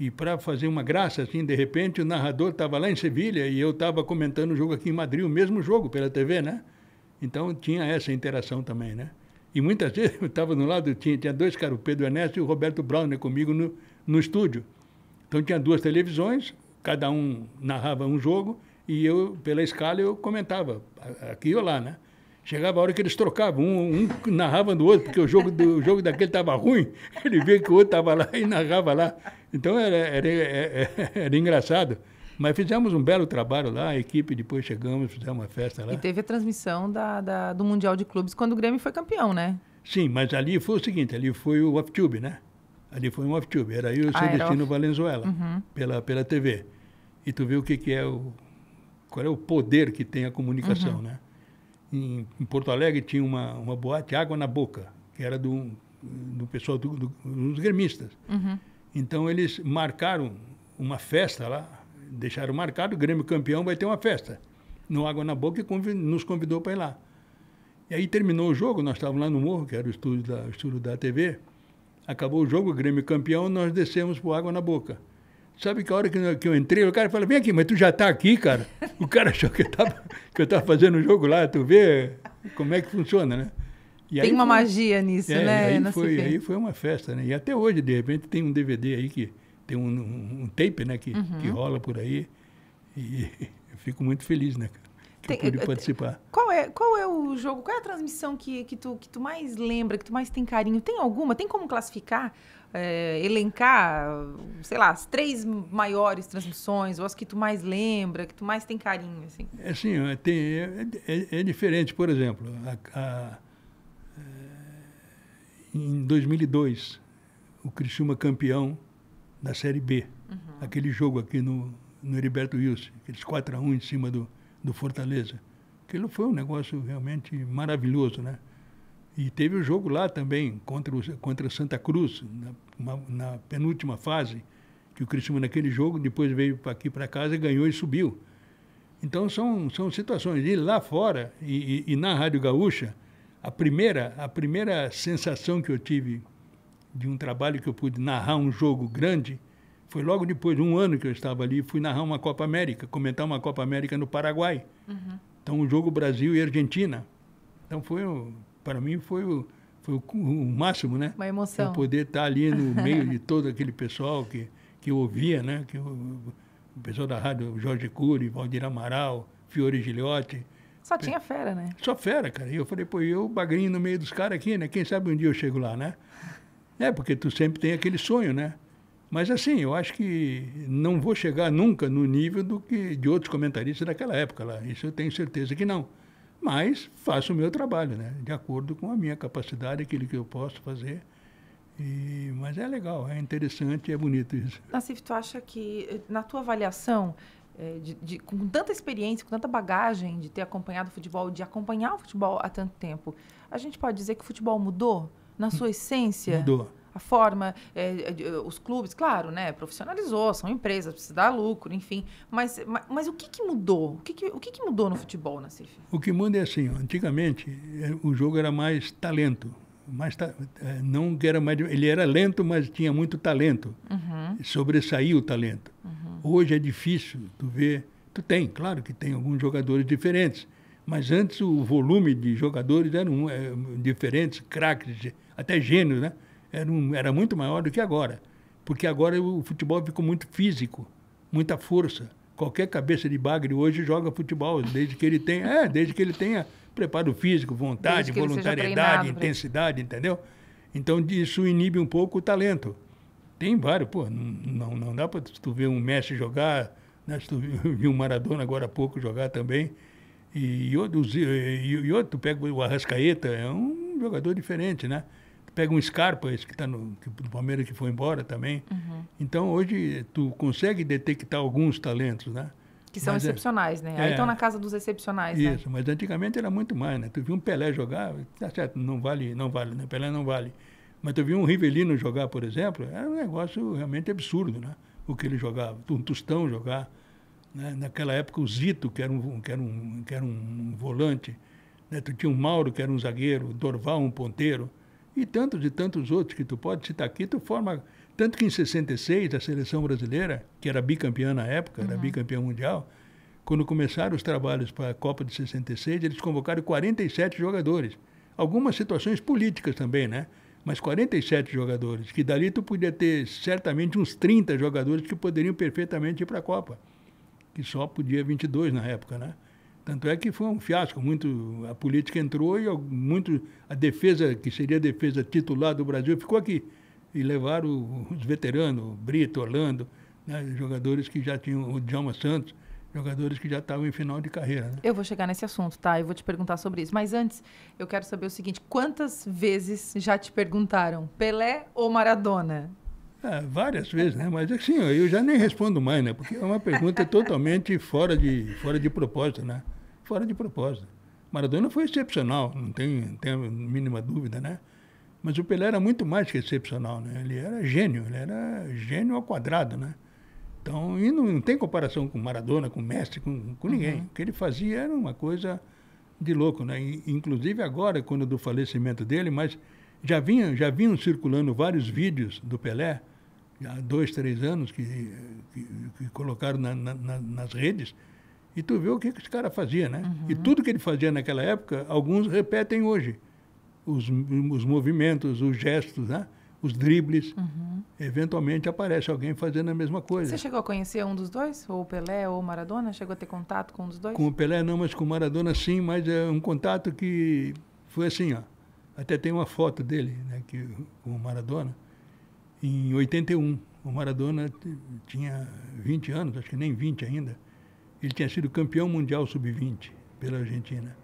E para fazer uma graça, assim, de repente o narrador estava lá em Sevilha e eu estava comentando o jogo aqui em Madrid, o mesmo jogo pela TV, né? Então tinha essa interação também, né? E muitas vezes eu estava no lado, tinha, tinha dois caras, o Pedro Ernesto e o Roberto Brown né, comigo no, no estúdio. Então tinha duas televisões, cada um narrava um jogo, e eu, pela escala, eu comentava, aqui ou lá, né? Chegava a hora que eles trocavam, um, um narrava do outro, porque o jogo, do, o jogo daquele estava ruim, ele via que o outro estava lá e narrava lá. Então era, era, era, é, é, era engraçado. Mas fizemos um belo trabalho lá, a equipe depois chegamos, fizemos uma festa lá. E teve a transmissão da, da, do Mundial de Clubes quando o Grêmio foi campeão, né? Sim, mas ali foi o seguinte, ali foi o off-tube, né? Ali foi um off-tube, era aí o ah, Celestino off... Valenzuela, uhum. pela, pela TV. E tu viu o que, que é o, qual é o poder que tem a comunicação, uhum. né? Em, em, Porto Alegre tinha uma, uma boate Água na Boca, que era do, do pessoal do, do, dos gremistas. Uhum. Então eles marcaram uma festa lá, deixaram marcado, o Grêmio campeão vai ter uma festa no Água na Boca e convid, nos convidou para ir lá. E aí terminou o jogo, nós estávamos lá no morro, que era o estúdio da, o estúdio da TV. Acabou o jogo, o Grêmio campeão, nós descemos para Água na Boca. Sabe que a hora que eu entrei, o cara falou, vem aqui, mas tu já tá aqui, cara. O cara achou que eu tava, que eu tava fazendo um jogo lá, tu vê como é que funciona, né? E tem aí, uma magia nisso, é, né? Aí foi, aí foi uma festa, né? E até hoje, de repente, tem um DVD aí que tem um, um, um tape, né? Que, uhum. que rola por aí. E eu fico muito feliz, né, cara? Que eu pude eh, eh, participar. Qual é, qual é o jogo, qual é a transmissão que, que, tu, que tu mais lembra, que tu mais tem carinho? Tem alguma? Tem como classificar? é, elencar, sei lá, as três maiores transmissões, ou as que tu mais lembra, que tu mais tem carinho, assim? É, sim, é, tem, é, é, é, diferente, por exemplo, a, a, é, em 2002, o Criciúma campeão da Série B, uhum. aquele jogo aqui no, no Heriberto Wilson, aqueles 4 a 1 em cima do, do Fortaleza. Aquilo foi um negócio realmente maravilhoso, né? E teve o jogo lá também, contra o contra Santa Cruz, na, uma, na penúltima fase, que o Cristiano naquele jogo, depois veio aqui para casa, ganhou e subiu. Então são, são situações. E lá fora, e, e, e na Rádio Gaúcha, a primeira, a primeira sensação que eu tive de um trabalho que eu pude narrar um jogo grande foi logo depois de um ano que eu estava ali, fui narrar uma Copa América, comentar uma Copa América no Paraguai. Uhum. Então, o jogo Brasil e Argentina. Então, foi um, para mim foi o, foi o, o máximo, né? Uma emoção. Eu poder estar tá ali no meio de todo aquele pessoal que, que eu ouvia, né? Que eu, o pessoal da rádio, Jorge Cury, Valdir Amaral, Fiore Gilhote. Só tinha fera, né? Só fera, cara. E eu falei, pô, eu bagrinho no meio dos caras aqui, né? Quem sabe um dia eu chego lá, né? É, porque tu sempre tem aquele sonho, né? Mas assim, eu acho que não vou chegar nunca no nível do que de outros comentaristas daquela época lá. Isso eu tenho certeza que não mas faço o meu trabalho, né? De acordo com a minha capacidade, aquilo que eu posso fazer. E, mas é legal, é interessante, é bonito isso. Nassif, tu acha que, eh, na tua avaliação, eh, de, de, com tanta experiência, com tanta bagagem de ter acompanhado o futebol, de acompanhar o futebol há tanto tempo, a gente pode dizer que o futebol mudou na sua essência? Mudou a forma, é, é, os clubes, claro, né? Profissionalizou, são empresas, precisa dar lucro, enfim. Mas, mas, mas o que, que mudou? O que, que, o que, que mudou no futebol, na Nassif? O que muda é assim, antigamente é, o jogo era mais talento. Mais ta, é, não era mais, ele era lento, mas tinha muito talento. Uhum. Sobressaiu o talento. Uhum. Hoje é difícil tu ver. Tu tem, claro que tem alguns jogadores diferentes, mas antes o volume de jogadores eram um, é, diferentes, craques, até gênios, né? era, um, era muito maior do que agora. Porque agora o futebol ficou muito físico, muita força. Qualquer cabeça de bagre hoje joga futebol, desde que ele tenha, é, desde que ele tenha preparo físico, vontade, voluntariedade, né? intensidade, entendeu? Então isso inibe um pouco o talento. Tem vários, pô, não, não dá para tu ver um Messi jogar, né, tu viu um Maradona agora há pouco jogar também. E, outro, e outro, tu pega o Arrascaeta, é um jogador diferente, né? pega um Scarpa, esse que está no que, do Palmeiras que foi embora também. Uhum. Então hoje tu consegue detectar alguns talentos, né? Que são mas, é excepcionais, né? É, Aí estão na casa dos excepcionais, isso, né? Isso, mas antigamente era muito mais, né? Tu viu um Pelé jogar, tá certo, não vale, não vale, né? Pelé não vale. Mas tu viu um Rivelino jogar, por exemplo, era um negócio realmente absurdo, né? O que ele jogava, um Tostão jogar. Né? Naquela época o Zito, que era um, que era um, que era um volante, né? tu tinha um Mauro, que era um zagueiro, o Dorval, um ponteiro e tantos e tantos outros que tu pode citar aqui, tu forma. Tanto que em 66, a seleção brasileira, que era bicampeã na época, uhum. era bicampeã mundial, quando começaram os trabalhos para a Copa de 66, eles convocaram 47 jogadores. Algumas situações políticas também, né? Mas 47 jogadores, que dali tu podia ter certamente uns 30 jogadores que poderiam perfeitamente ir para a Copa, que só podia 22 na época, né? Tanto é que foi um fiasco. Muito, a política entrou e muito, a defesa, que seria a defesa titular do Brasil, ficou aqui. E levaram os veteranos, Brito, Orlando, né, jogadores que já tinham, o Djalma Santos, jogadores que já estavam em final de carreira. Né? Eu vou chegar nesse assunto, tá? Eu vou te perguntar sobre isso. Mas antes, eu quero saber o seguinte: quantas vezes já te perguntaram Pelé ou Maradona? Ah, várias vezes, né? Mas assim, eu já nem respondo mais, né? Porque é uma pergunta totalmente fora de, fora de propósito, né? fora de propósito. Maradona foi excepcional, não tem, tem a mínima dúvida, né? Mas o Pelé era muito mais que excepcional, né? Ele era gênio, ele era gênio ao quadrado, né? Então, e não, não tem comparação com Maradona, com mestre, com, com ninguém. Uhum. O que ele fazia era uma coisa de louco, né? E, inclusive agora, quando do falecimento dele, mas já vinham, já vinham circulando vários vídeos do Pelé, há dois, três anos, que, que, que colocaram na, na, nas redes, e tu vê o que, que esse cara fazia, né? Uhum. E tudo que ele fazia naquela época, alguns repetem hoje. Os, os movimentos, os gestos, né? os dribles. Uhum. Eventualmente aparece alguém fazendo a mesma coisa. Você chegou a conhecer um dos dois? Ou o Pelé ou o Maradona? Chegou a ter contato com um dos dois? Com o Pelé não, mas com o Maradona sim, mas é um contato que foi assim, ó. Até tem uma foto dele, né, que, com o Maradona, em 81. O Maradona tinha 20 anos, acho que nem 20 ainda. Ele tinha sido campeão mundial sub-20 pela Argentina.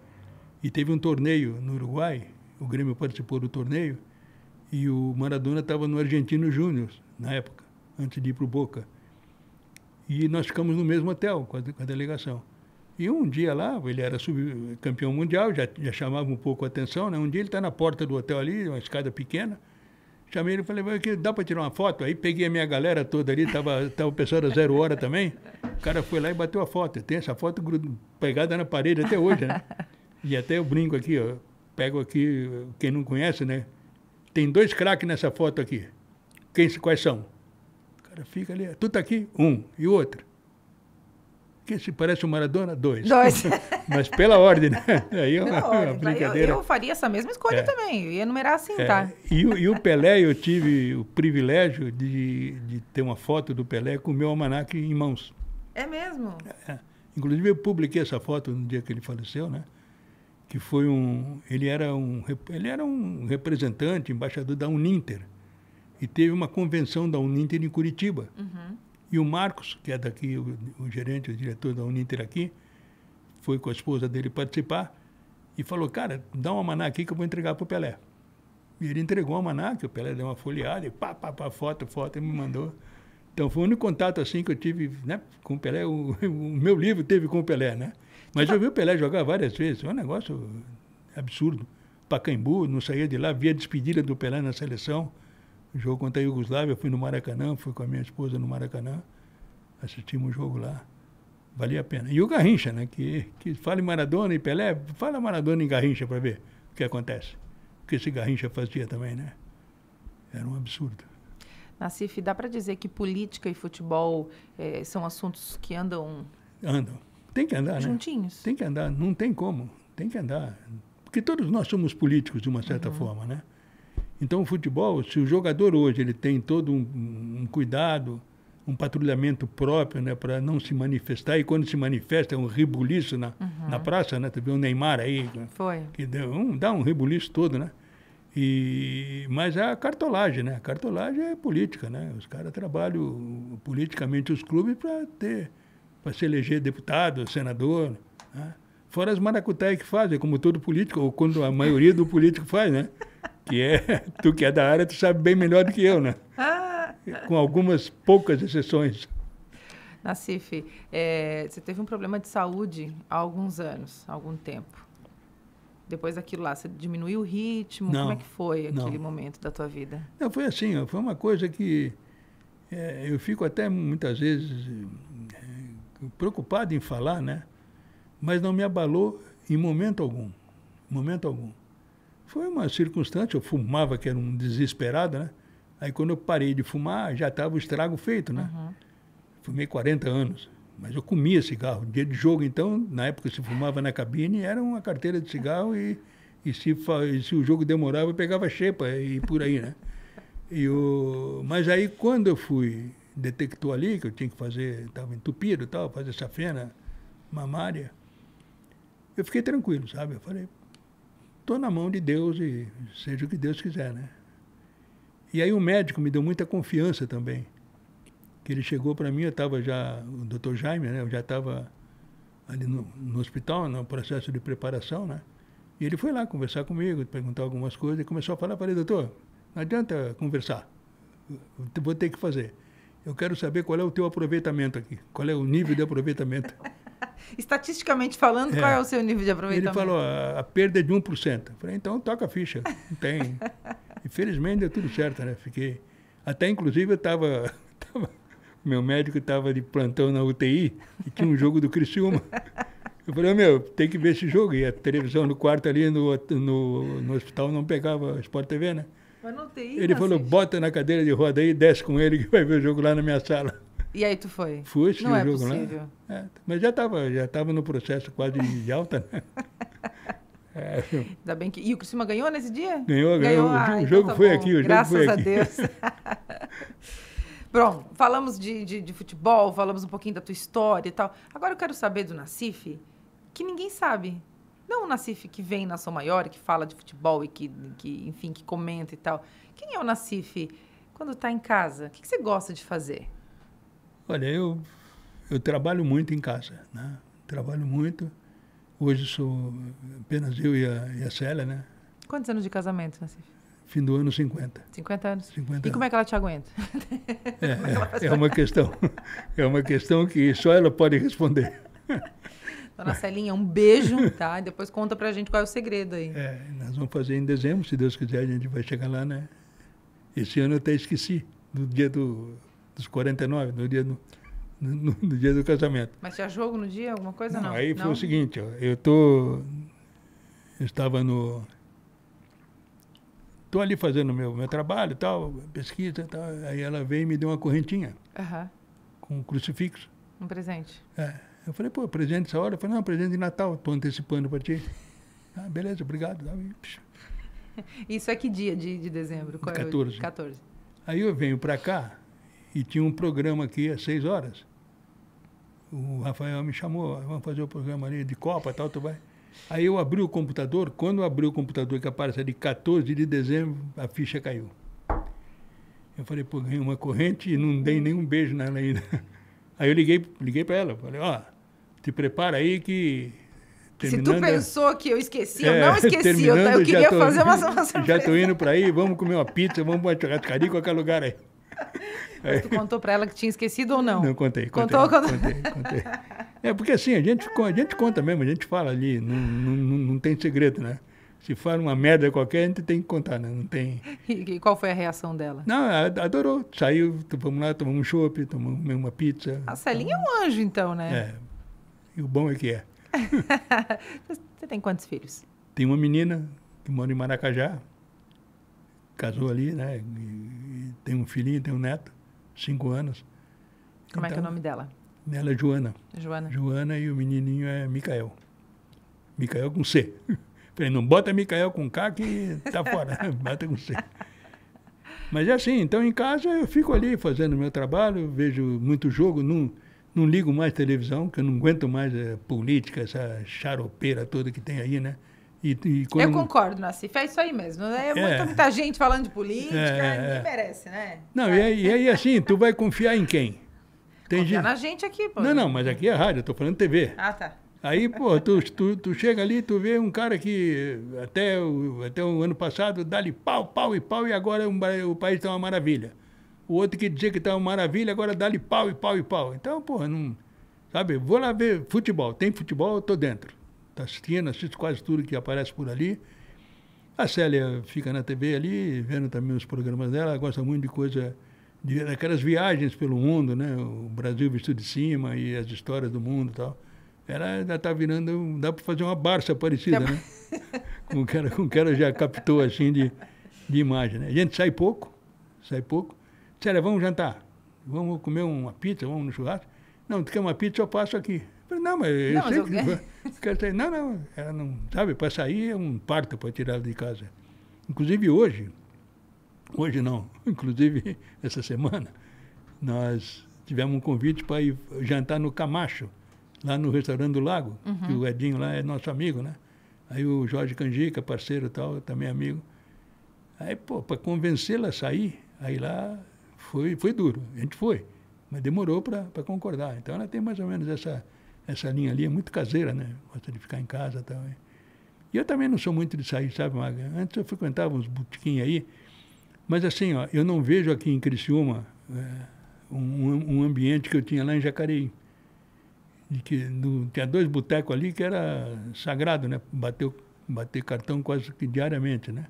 E teve um torneio no Uruguai, o Grêmio participou do torneio, e o Maradona estava no Argentino Júnior, na época, antes de ir para o Boca. E nós ficamos no mesmo hotel com a, com a delegação. E um dia lá, ele era campeão mundial, já, já, chamava um pouco a atenção, né? Um dia ele está na porta do hotel ali, uma escada pequena. Chamei ele e falei, dá para tirar uma foto? Aí peguei a minha galera toda ali, estava tava o pessoal da zero hora também. O cara foi lá e bateu a foto. Tem essa foto pegada na parede até hoje, né? E até eu brinco aqui, ó. Pego aqui, quem não conhece, né? Tem dois craques nessa foto aqui. Quem, quais são? O cara fica ali, tu tá aqui? Um. E outro? que se parece o Maradona? Dois. Dois. Mas pela ordem, né? Aí é uma, uma brincadeira. Eu, eu, faria essa mesma escolha é. também. Eu ia numerar assim, é. tá? E, e, o Pelé, eu tive o privilégio de, de ter uma foto do Pelé com o meu almanac em mãos. É mesmo? É. Inclusive eu publiquei essa foto no dia que ele faleceu, né? Que foi um, ele era um, ele era um representante, embaixador da Uninter. E teve uma convenção da Uninter em Curitiba. Uhum. E o Marcos, que é daqui, o, o, gerente, o diretor da Uninter aqui, foi com a esposa dele participar e falou, cara, dá uma maná aqui que eu vou entregar para o Pelé. E ele entregou a maná, que o Pelé deu uma folheada, e pá, pá, pá, foto, foto, e me mandou. Então foi o único contato assim que eu tive né, com o Pelé. O, o meu livro teve com o Pelé, né? Mas eu vi o Pelé jogar várias vezes. Foi um negócio absurdo. Pacaembu, não saía de lá, via a despedida do Pelé na seleção. O jogo contra a Iugoslávia, fui no Maracanã, fui com a minha esposa no Maracanã. Assistimos o jogo lá. Valia a pena. E o Garrincha, né? Que, que fala em Maradona e Pelé, fala Maradona e Garrincha para ver o que acontece. O que esse Garrincha fazia também, né? Era um absurdo. Nacife, dá para dizer que política e futebol é, são assuntos que andam. Andam. Tem que andar, né? juntinhos. né? Tem que andar, não tem como. Tem que andar. Porque todos nós somos políticos, de uma certa uhum. forma, né? Então, o futebol, se o jogador hoje ele tem todo um, um cuidado, um patrulhamento próprio, né, para não se manifestar, e quando se manifesta é um rebuliço na, uhum. na praça, né? Teve o um Neymar aí. Foi. Que deu, um, dá um rebuliço todo, né? E, mas é a cartolagem, né? A cartolagem é política, né? Os caras trabalham politicamente os clubes para ter, para se eleger deputado, senador, né? Fora as maracutaias que fazem, como todo político, ou quando a maioria do político faz, né? Que é, tu que é da área, tu sabe bem melhor do que eu, né? Ah! Com algumas poucas exceções. Nacife é, você teve um problema de saúde há alguns anos, há algum tempo. Depois daquilo lá, você diminuiu o ritmo? Não, Como é que foi aquele não. momento da tua vida? Não, foi assim, foi uma coisa que é, eu fico até muitas vezes eh, preocupado em falar, né? Mas não me abalou em momento algum, momento algum. Foi uma circunstância, eu fumava que era um desesperado, né? Aí quando eu parei de fumar, já estava o estrago feito, né? Uhum. Fumei 40 anos. Mas eu comia cigarro. Dia de jogo, então, na época se fumava na cabine, era uma carteira de cigarro e, e se, se o jogo demorava, eu pegava xepa e por aí, né? E o, mas aí, quando eu fui, detectou ali que eu tinha que fazer, estava entupido e tal, fazer safena mamária, eu fiquei tranquilo, sabe? Eu falei, estou na mão de Deus e seja o que Deus quiser, né? E aí o médico me deu muita confiança também que ele chegou para mim, eu estava já, o doutor Jaime, né, eu já estava ali no, no, hospital, no processo de preparação, né? E ele foi lá conversar comigo, perguntar algumas coisas, e começou a falar, falei, doutor, não adianta conversar, eu vou ter que fazer. Eu quero saber qual é o teu aproveitamento aqui, qual é o nível de aproveitamento. Estatisticamente falando, é. qual é o seu nível de aproveitamento? Ele falou, a, a perda é de 1%. Eu falei, então toca a ficha, não tem. Infelizmente deu tudo certo, né? Fiquei... Até, inclusive, eu estava meu médico estava de plantão na UTI e tinha um jogo do Criciúma. Eu falei, meu, tem que ver esse jogo. E a televisão no quarto ali no, no, no hospital não pegava Sport TV, né? Mas não tem Ele tá falou, assiste. bota na cadeira de roda aí, desce com ele que vai ver o jogo lá na minha sala. E aí tu foi? Fui sim, o é jogo possível. lá. É, mas já estava já tava no processo quase de alta, né? É. Ainda bem que... E o Criciúma ganhou nesse dia? Ganhou, ganhou. ganhou. O, ah, o jogo então tá foi bom. aqui, o Graças jogo foi aqui. Graças a Deus. Bom, falamos de, de, de, futebol, falamos um pouquinho da tua história e tal. Agora eu quero saber do Nacife, que ninguém sabe. Não o Nacife que vem na sua Maior, que fala de futebol e que, que enfim, que comenta e tal. Quem é o Nacife quando está em casa? O que, que, você gosta de fazer? Olha, eu, eu trabalho muito em casa, né? Trabalho muito. Hoje sou apenas eu e a, e a Célia, né? Quantos anos de casamento, Nacife? fim do ano 50. 50 anos. 50 e como é que ela te aguenta? É, é, é, é, é uma questão, é uma questão que só ela pode responder. Dona Celinha, um beijo, tá? E depois conta pra gente qual é o segredo aí. É, nós vamos fazer em dezembro, se Deus quiser, a gente vai chegar lá, né? Esse ano eu até esqueci do dia do, dos 49, no dia do, no, no dia do casamento. Mas tinha jogo no dia, alguma coisa não? não? Aí não? foi o seguinte, ó, eu tô eu estava no Estou ali fazendo meu meu trabalho, tal, pesquisa, tal. Aí ela veio e me deu uma correntinha uhum. com um crucifixo. Um presente. É. Eu falei, pô, presente essa hora? Eu falei, não, presente de Natal, estou antecipando para ti. Ah, beleza, obrigado. Isso é que dia de, de dezembro? Qual 14. É 14. Aí eu venho para cá e tinha um programa aqui às 6 horas. O Rafael me chamou, vamos fazer o programa ali de Copa e tal, tu vai. Aí eu abri o computador, quando eu abri o computador que aparece de 14 de dezembro, a ficha caiu. Eu falei, pô, ganhei uma corrente e não dei nenhum beijo nela ainda. Aí eu liguei, liguei para ela, falei, ó, oh, te prepara aí que se tu é pensou que eu esqueci, é, eu não esqueci, eu, eu, queria tô, fazer uma, uma surpresa. Já estou indo para aí, vamos comer uma pizza, vamos para uma em qualquer lugar aí. Mas tu contou para ela que tinha esquecido ou não? Não, contei. Contou, Contou? Não, contei, contei. É, porque assim, a gente, a gente conta mesmo, a gente fala ali, não, não, não tem segredo, né? Se fala uma merda qualquer, a gente tem que contar, né? Não tem... E, e qual foi a reação dela? Não, adorou. Saiu, vamos lá, tomamos um chope, tomamos uma pizza. A Celinha é um anjo, então, né? É. E o bom é que é. Você tem quantos filhos? Tem uma menina que mora em Maracajá. Casou ali, né? E tem um filhinho, tem um neto, cinco anos. Como então, é que é o então, nome dela? Ela é Joana. É Joana. Joana e o menininho é Micael. Micael com C. Falei, não bota Micael com K que tá fora, bota com C. Mas é assim, então em casa eu fico ali fazendo meu trabalho, vejo muito jogo, não, não ligo mais televisão, que eu não aguento mais a eh, política, essa charopeira toda que tem aí, né? E, e quando... Eu concordo, Nassif, é isso aí mesmo. Né? É, é, muita, muita gente falando de política, é, ninguém é. merece, né? Não, é. e, aí, assim, tu vai confiar em quem? Tem gente... na gente aqui, pô. Não, não, mas aqui é rádio, eu tô falando TV. Ah, tá. Aí, pô, tu, tu, tu chega ali, tu vê um cara que até o, até o ano passado dá-lhe pau, pau e pau, e agora o, é o país está uma maravilha. O outro que dizia que está uma maravilha, agora dá-lhe pau e pau e pau. Então, pô, não. Sabe, vou lá ver futebol. Tem futebol, eu tô dentro assistindo, assisto quase tudo que aparece por ali. A Célia fica na TV ali, vendo também os programas dela, ela gosta muito de coisa, de, daquelas viagens pelo mundo, né? O Brasil visto de cima e as histórias do mundo e tal. Ela já está virando, dá para fazer uma barça parecida, né? com o cara, com o cara já captou assim de, de imagem, né? A gente sai pouco, sai pouco. Célia, vamos jantar, vamos comer uma pizza, vamos no churrasco. Não, tu quer uma pizza, eu passo aqui. Falei, não, mas eu não, sei mas eu que... Quero... Falei, não, não, ela não, sabe, para sair é um parto para tirar de casa. Inclusive hoje, hoje não, inclusive essa semana, nós tivemos um convite para ir jantar no Camacho, lá no restaurante do Lago, uhum. que o Edinho lá é nosso amigo, né? Aí o Jorge Canjica, parceiro e tal, também amigo. Aí, pô, para convencê-la a sair, aí lá foi, foi duro, a gente foi, mas demorou para concordar. Então ela tem mais ou menos essa essa linha ali é muito caseira, né? Gosta de ficar em casa e tal. E eu também não sou muito de sair, sabe, Maga? Antes eu frequentava uns botiquinhos aí. Mas assim, ó, eu não vejo aqui em Criciúma é, um, um, ambiente que eu tinha lá em Jacareí. E que no, tinha dois botecos ali que era sagrado, né? bater cartão quase que diariamente, né?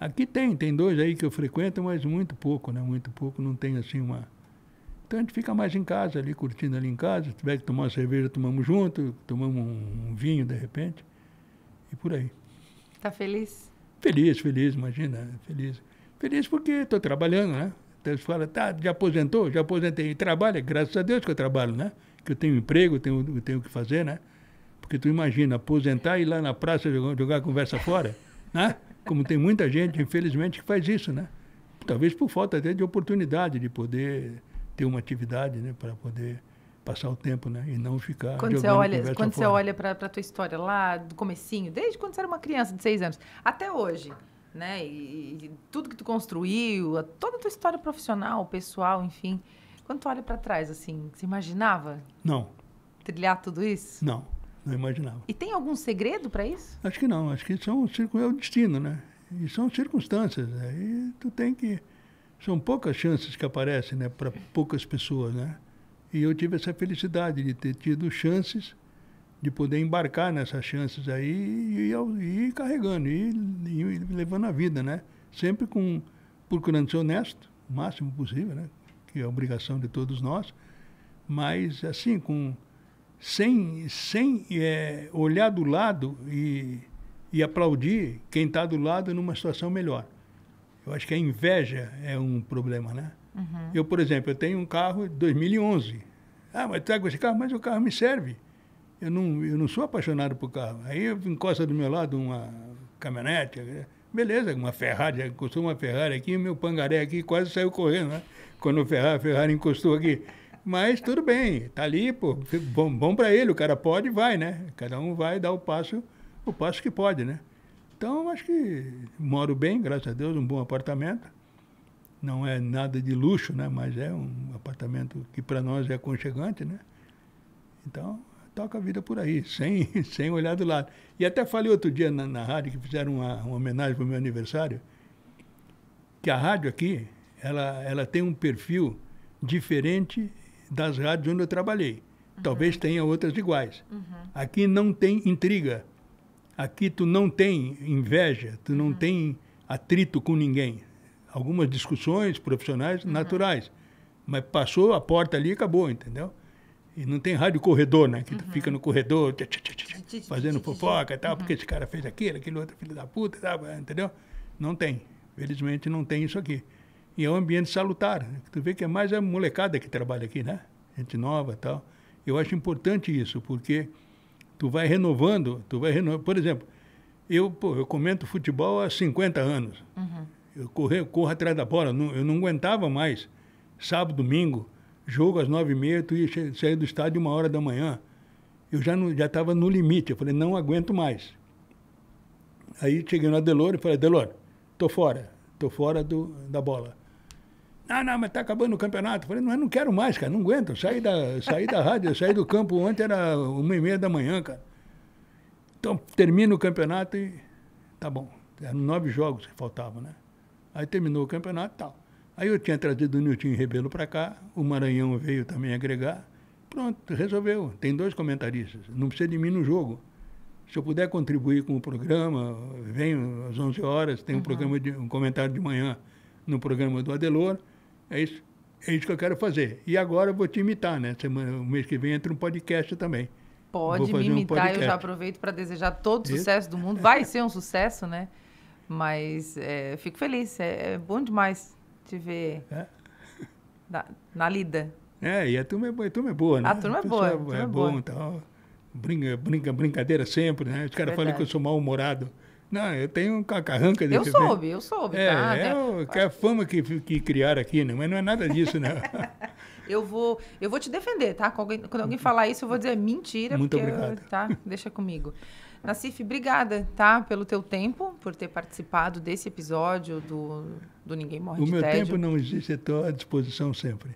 Aqui tem, tem dois aí que eu frequento, mas muito pouco, né? Muito pouco, não tem assim uma então a gente fica mais em casa ali, curtindo ali em casa. Se tiver que tomar uma cerveja, tomamos junto, tomamos um vinho de repente. E por aí. Tá feliz? Feliz, feliz, imagina, feliz. Feliz porque estou trabalhando, né? Então eles falam, tá, já aposentou? Já aposentei. E trabalha, graças a Deus que eu trabalho, né? Que eu tenho emprego, tenho, tenho o que fazer, né? Porque tu imagina, aposentar e ir lá na praça jogar, jogar conversa fora, né? Como tem muita gente, infelizmente, que faz isso, né? Talvez por falta até de oportunidade de poder ter uma atividade né, para poder passar o tempo, né? E não ficar. Quando você olha, quando você olha para a tua história lá do comecinho, desde quando você era uma criança de seis anos até hoje, né? E, e tudo que tu construiu, a, toda a tua história profissional, pessoal, enfim, quando tu olha para trás, assim, você imaginava? Não. Trilhar tudo isso? Não, não imaginava. E tem algum segredo para isso? Acho que não. Acho que são é, é o destino, né? E são circunstâncias, né? E tu tem que são poucas chances que aparecem né, para poucas pessoas. Né? E eu tive essa felicidade de ter tido chances de poder embarcar nessas chances aí e, ir carregando, e, e levando a vida, né? Sempre com, procurando ser honesto, o máximo possível, né? Que é a obrigação de todos nós, mas assim, com, sem, sem é, olhar do lado e, e aplaudir quem está do lado numa situação melhor. Eu acho que a inveja é um problema, né? Uhum. Eu, por exemplo, eu tenho um carro de 2011. Ah, mas trago esse carro, mas o carro me serve. Eu não, eu não sou apaixonado por carro. Aí encosta do meu lado uma caminhonete, né? beleza, uma Ferrari, encostou uma Ferrari aqui, meu pangaré aqui quase saiu correndo, né? Quando o Ferrari, a Ferrari encostou aqui. Mas tudo bem, tá ali, pô, bom, bom para ele, o cara pode e vai, né? Cada um vai dar o passo, o passo que pode, né? Então, acho que moro bem, graças a Deus, um bom apartamento. Não é nada de luxo, né? Mas é um apartamento que para nós é aconchegante, né? Então, toca a vida por aí, sem, sem olhar do lado. E até falei outro dia na, na rádio que fizeram uma, uma homenagem para o meu aniversário, que a rádio aqui, ela, ela tem um perfil diferente das rádios onde eu trabalhei. Uhum. Talvez tenha outras iguais. Uhum. Aqui não tem intriga. Aqui tu não tem inveja, tu não uhum. tem atrito com ninguém. Algumas discussões profissionais uhum. naturais, mas passou a porta ali e acabou, entendeu? E não tem rádio corredor, né? Que uhum. fica no corredor tch, tch, tch, fazendo fofoca e tal, porque uhum. esse cara fez aquilo, aquele outro filho da puta, tal, entendeu? Não tem. Felizmente não tem isso aqui. E é um ambiente salutar. Né? Tu vê que é mais a molecada que trabalha aqui, né? Gente nova e tal. Eu acho importante isso, porque tu vai renovando, tu vai renovando. Por exemplo, eu, pô, eu comento futebol há 50 anos. Uhum. Eu corro, corro atrás da bola, não, eu não aguentava mais. Sábado, domingo, jogo às nove e meia, tu ia sair do estádio uma hora da manhã. Eu já estava no limite, eu falei, não aguento mais. Aí cheguei no Adeloro e falei, Adeloro, tô fora, tô fora do, da bola. Ah, não, mas tá acabando o campeonato. Eu falei, não, eu não quero mais, cara, não aguento. Eu saí da, saí da rádio, eu saí do campo ontem, era uma e meia da manhã, cara. Então, termina o campeonato e tá bom. Eram nove jogos que faltavam, né? Aí terminou o campeonato e tal. Aí eu tinha trazido o Nilton Rebelo para cá, o Maranhão veio também agregar. Pronto, resolveu. Tem dois comentaristas. Não precisa de mim no jogo. Se eu puder contribuir com o programa, venho às 11 horas, tem um, uhum. programa de, um comentário de manhã no programa do Adelor. É isso, é isso que eu quero fazer. E agora eu vou te imitar, né? Semana, mês que vem entra um podcast também. Pode me imitar, um eu já aproveito para desejar todo o sucesso do mundo. Vai ser um sucesso, né? Mas é, fico feliz, é, é, bom demais te ver é. na, na, lida. É, e a turma é, a turma é boa, né? A turma é boa. Turma é, é bom boa. e tal. Brinca, brinca, brincadeira sempre, né? Os caras falam que eu sou mal-humorado. Não, eu tenho um carranca de Eu TV. soube, eu soube. É, tá? é, né? o, é a fama que, que criaram aqui, né? mas não é nada disso, né? eu, vou, eu vou te defender, tá? Quando alguém, quando alguém falar isso, eu vou dizer é mentira. Muito porque, obrigado. Tá? Deixa comigo. Nacife, obrigada, tá? Pelo teu tempo, por ter participado desse episódio do, do Ninguém Morre o de Tédio. O meu tempo não existe, eu estou à disposição sempre.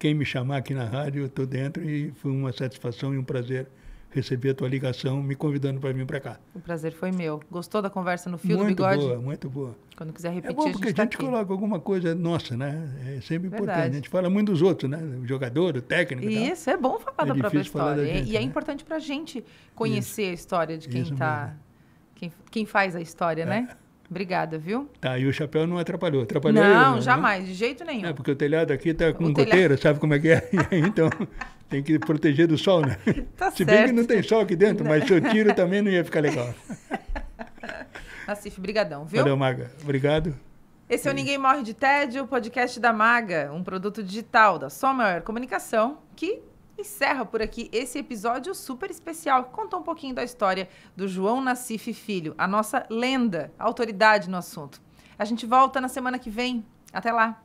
Quem me chamar aqui na rádio, eu estou dentro e foi uma satisfação e um prazer receber a tua ligação me convidando para vir para cá. O prazer foi meu. Gostou da conversa no fio muito do bigode? Muito boa, muito boa. Quando quiser repetir, é bom porque a tá gente, a gente coloca alguma coisa nossa, né? É sempre Verdade. importante. A gente fala muito dos outros, né? O jogador, o técnico. isso é bom falar é da própria história. Da gente, e é né? importante para a gente conhecer isso. a história de quem está, quem, quem faz a história, é. né? Obrigada, viu? Tá, e o chapéu não atrapalhou. Atrapalhou Não, né? jamais, né? de jeito nenhum. É, porque o telhado aqui tá com telhado... goteira, sabe como é que é? então, tem que proteger do sol, né? Tá Se bem que não tem sol aqui dentro, mas se eu tiro também não ia ficar legal. Nassif, brigadão, viu? Valeu, Maga. Obrigado. Esse é o Ninguém Morre de Tédio, o podcast da Maga, um produto digital da Sommer Comunicação, que encerra por aqui esse episódio super especial que conta um pouquinho da história do João Nassif Filho, a nossa lenda, autoridade no assunto. A gente volta na semana que vem. Até lá!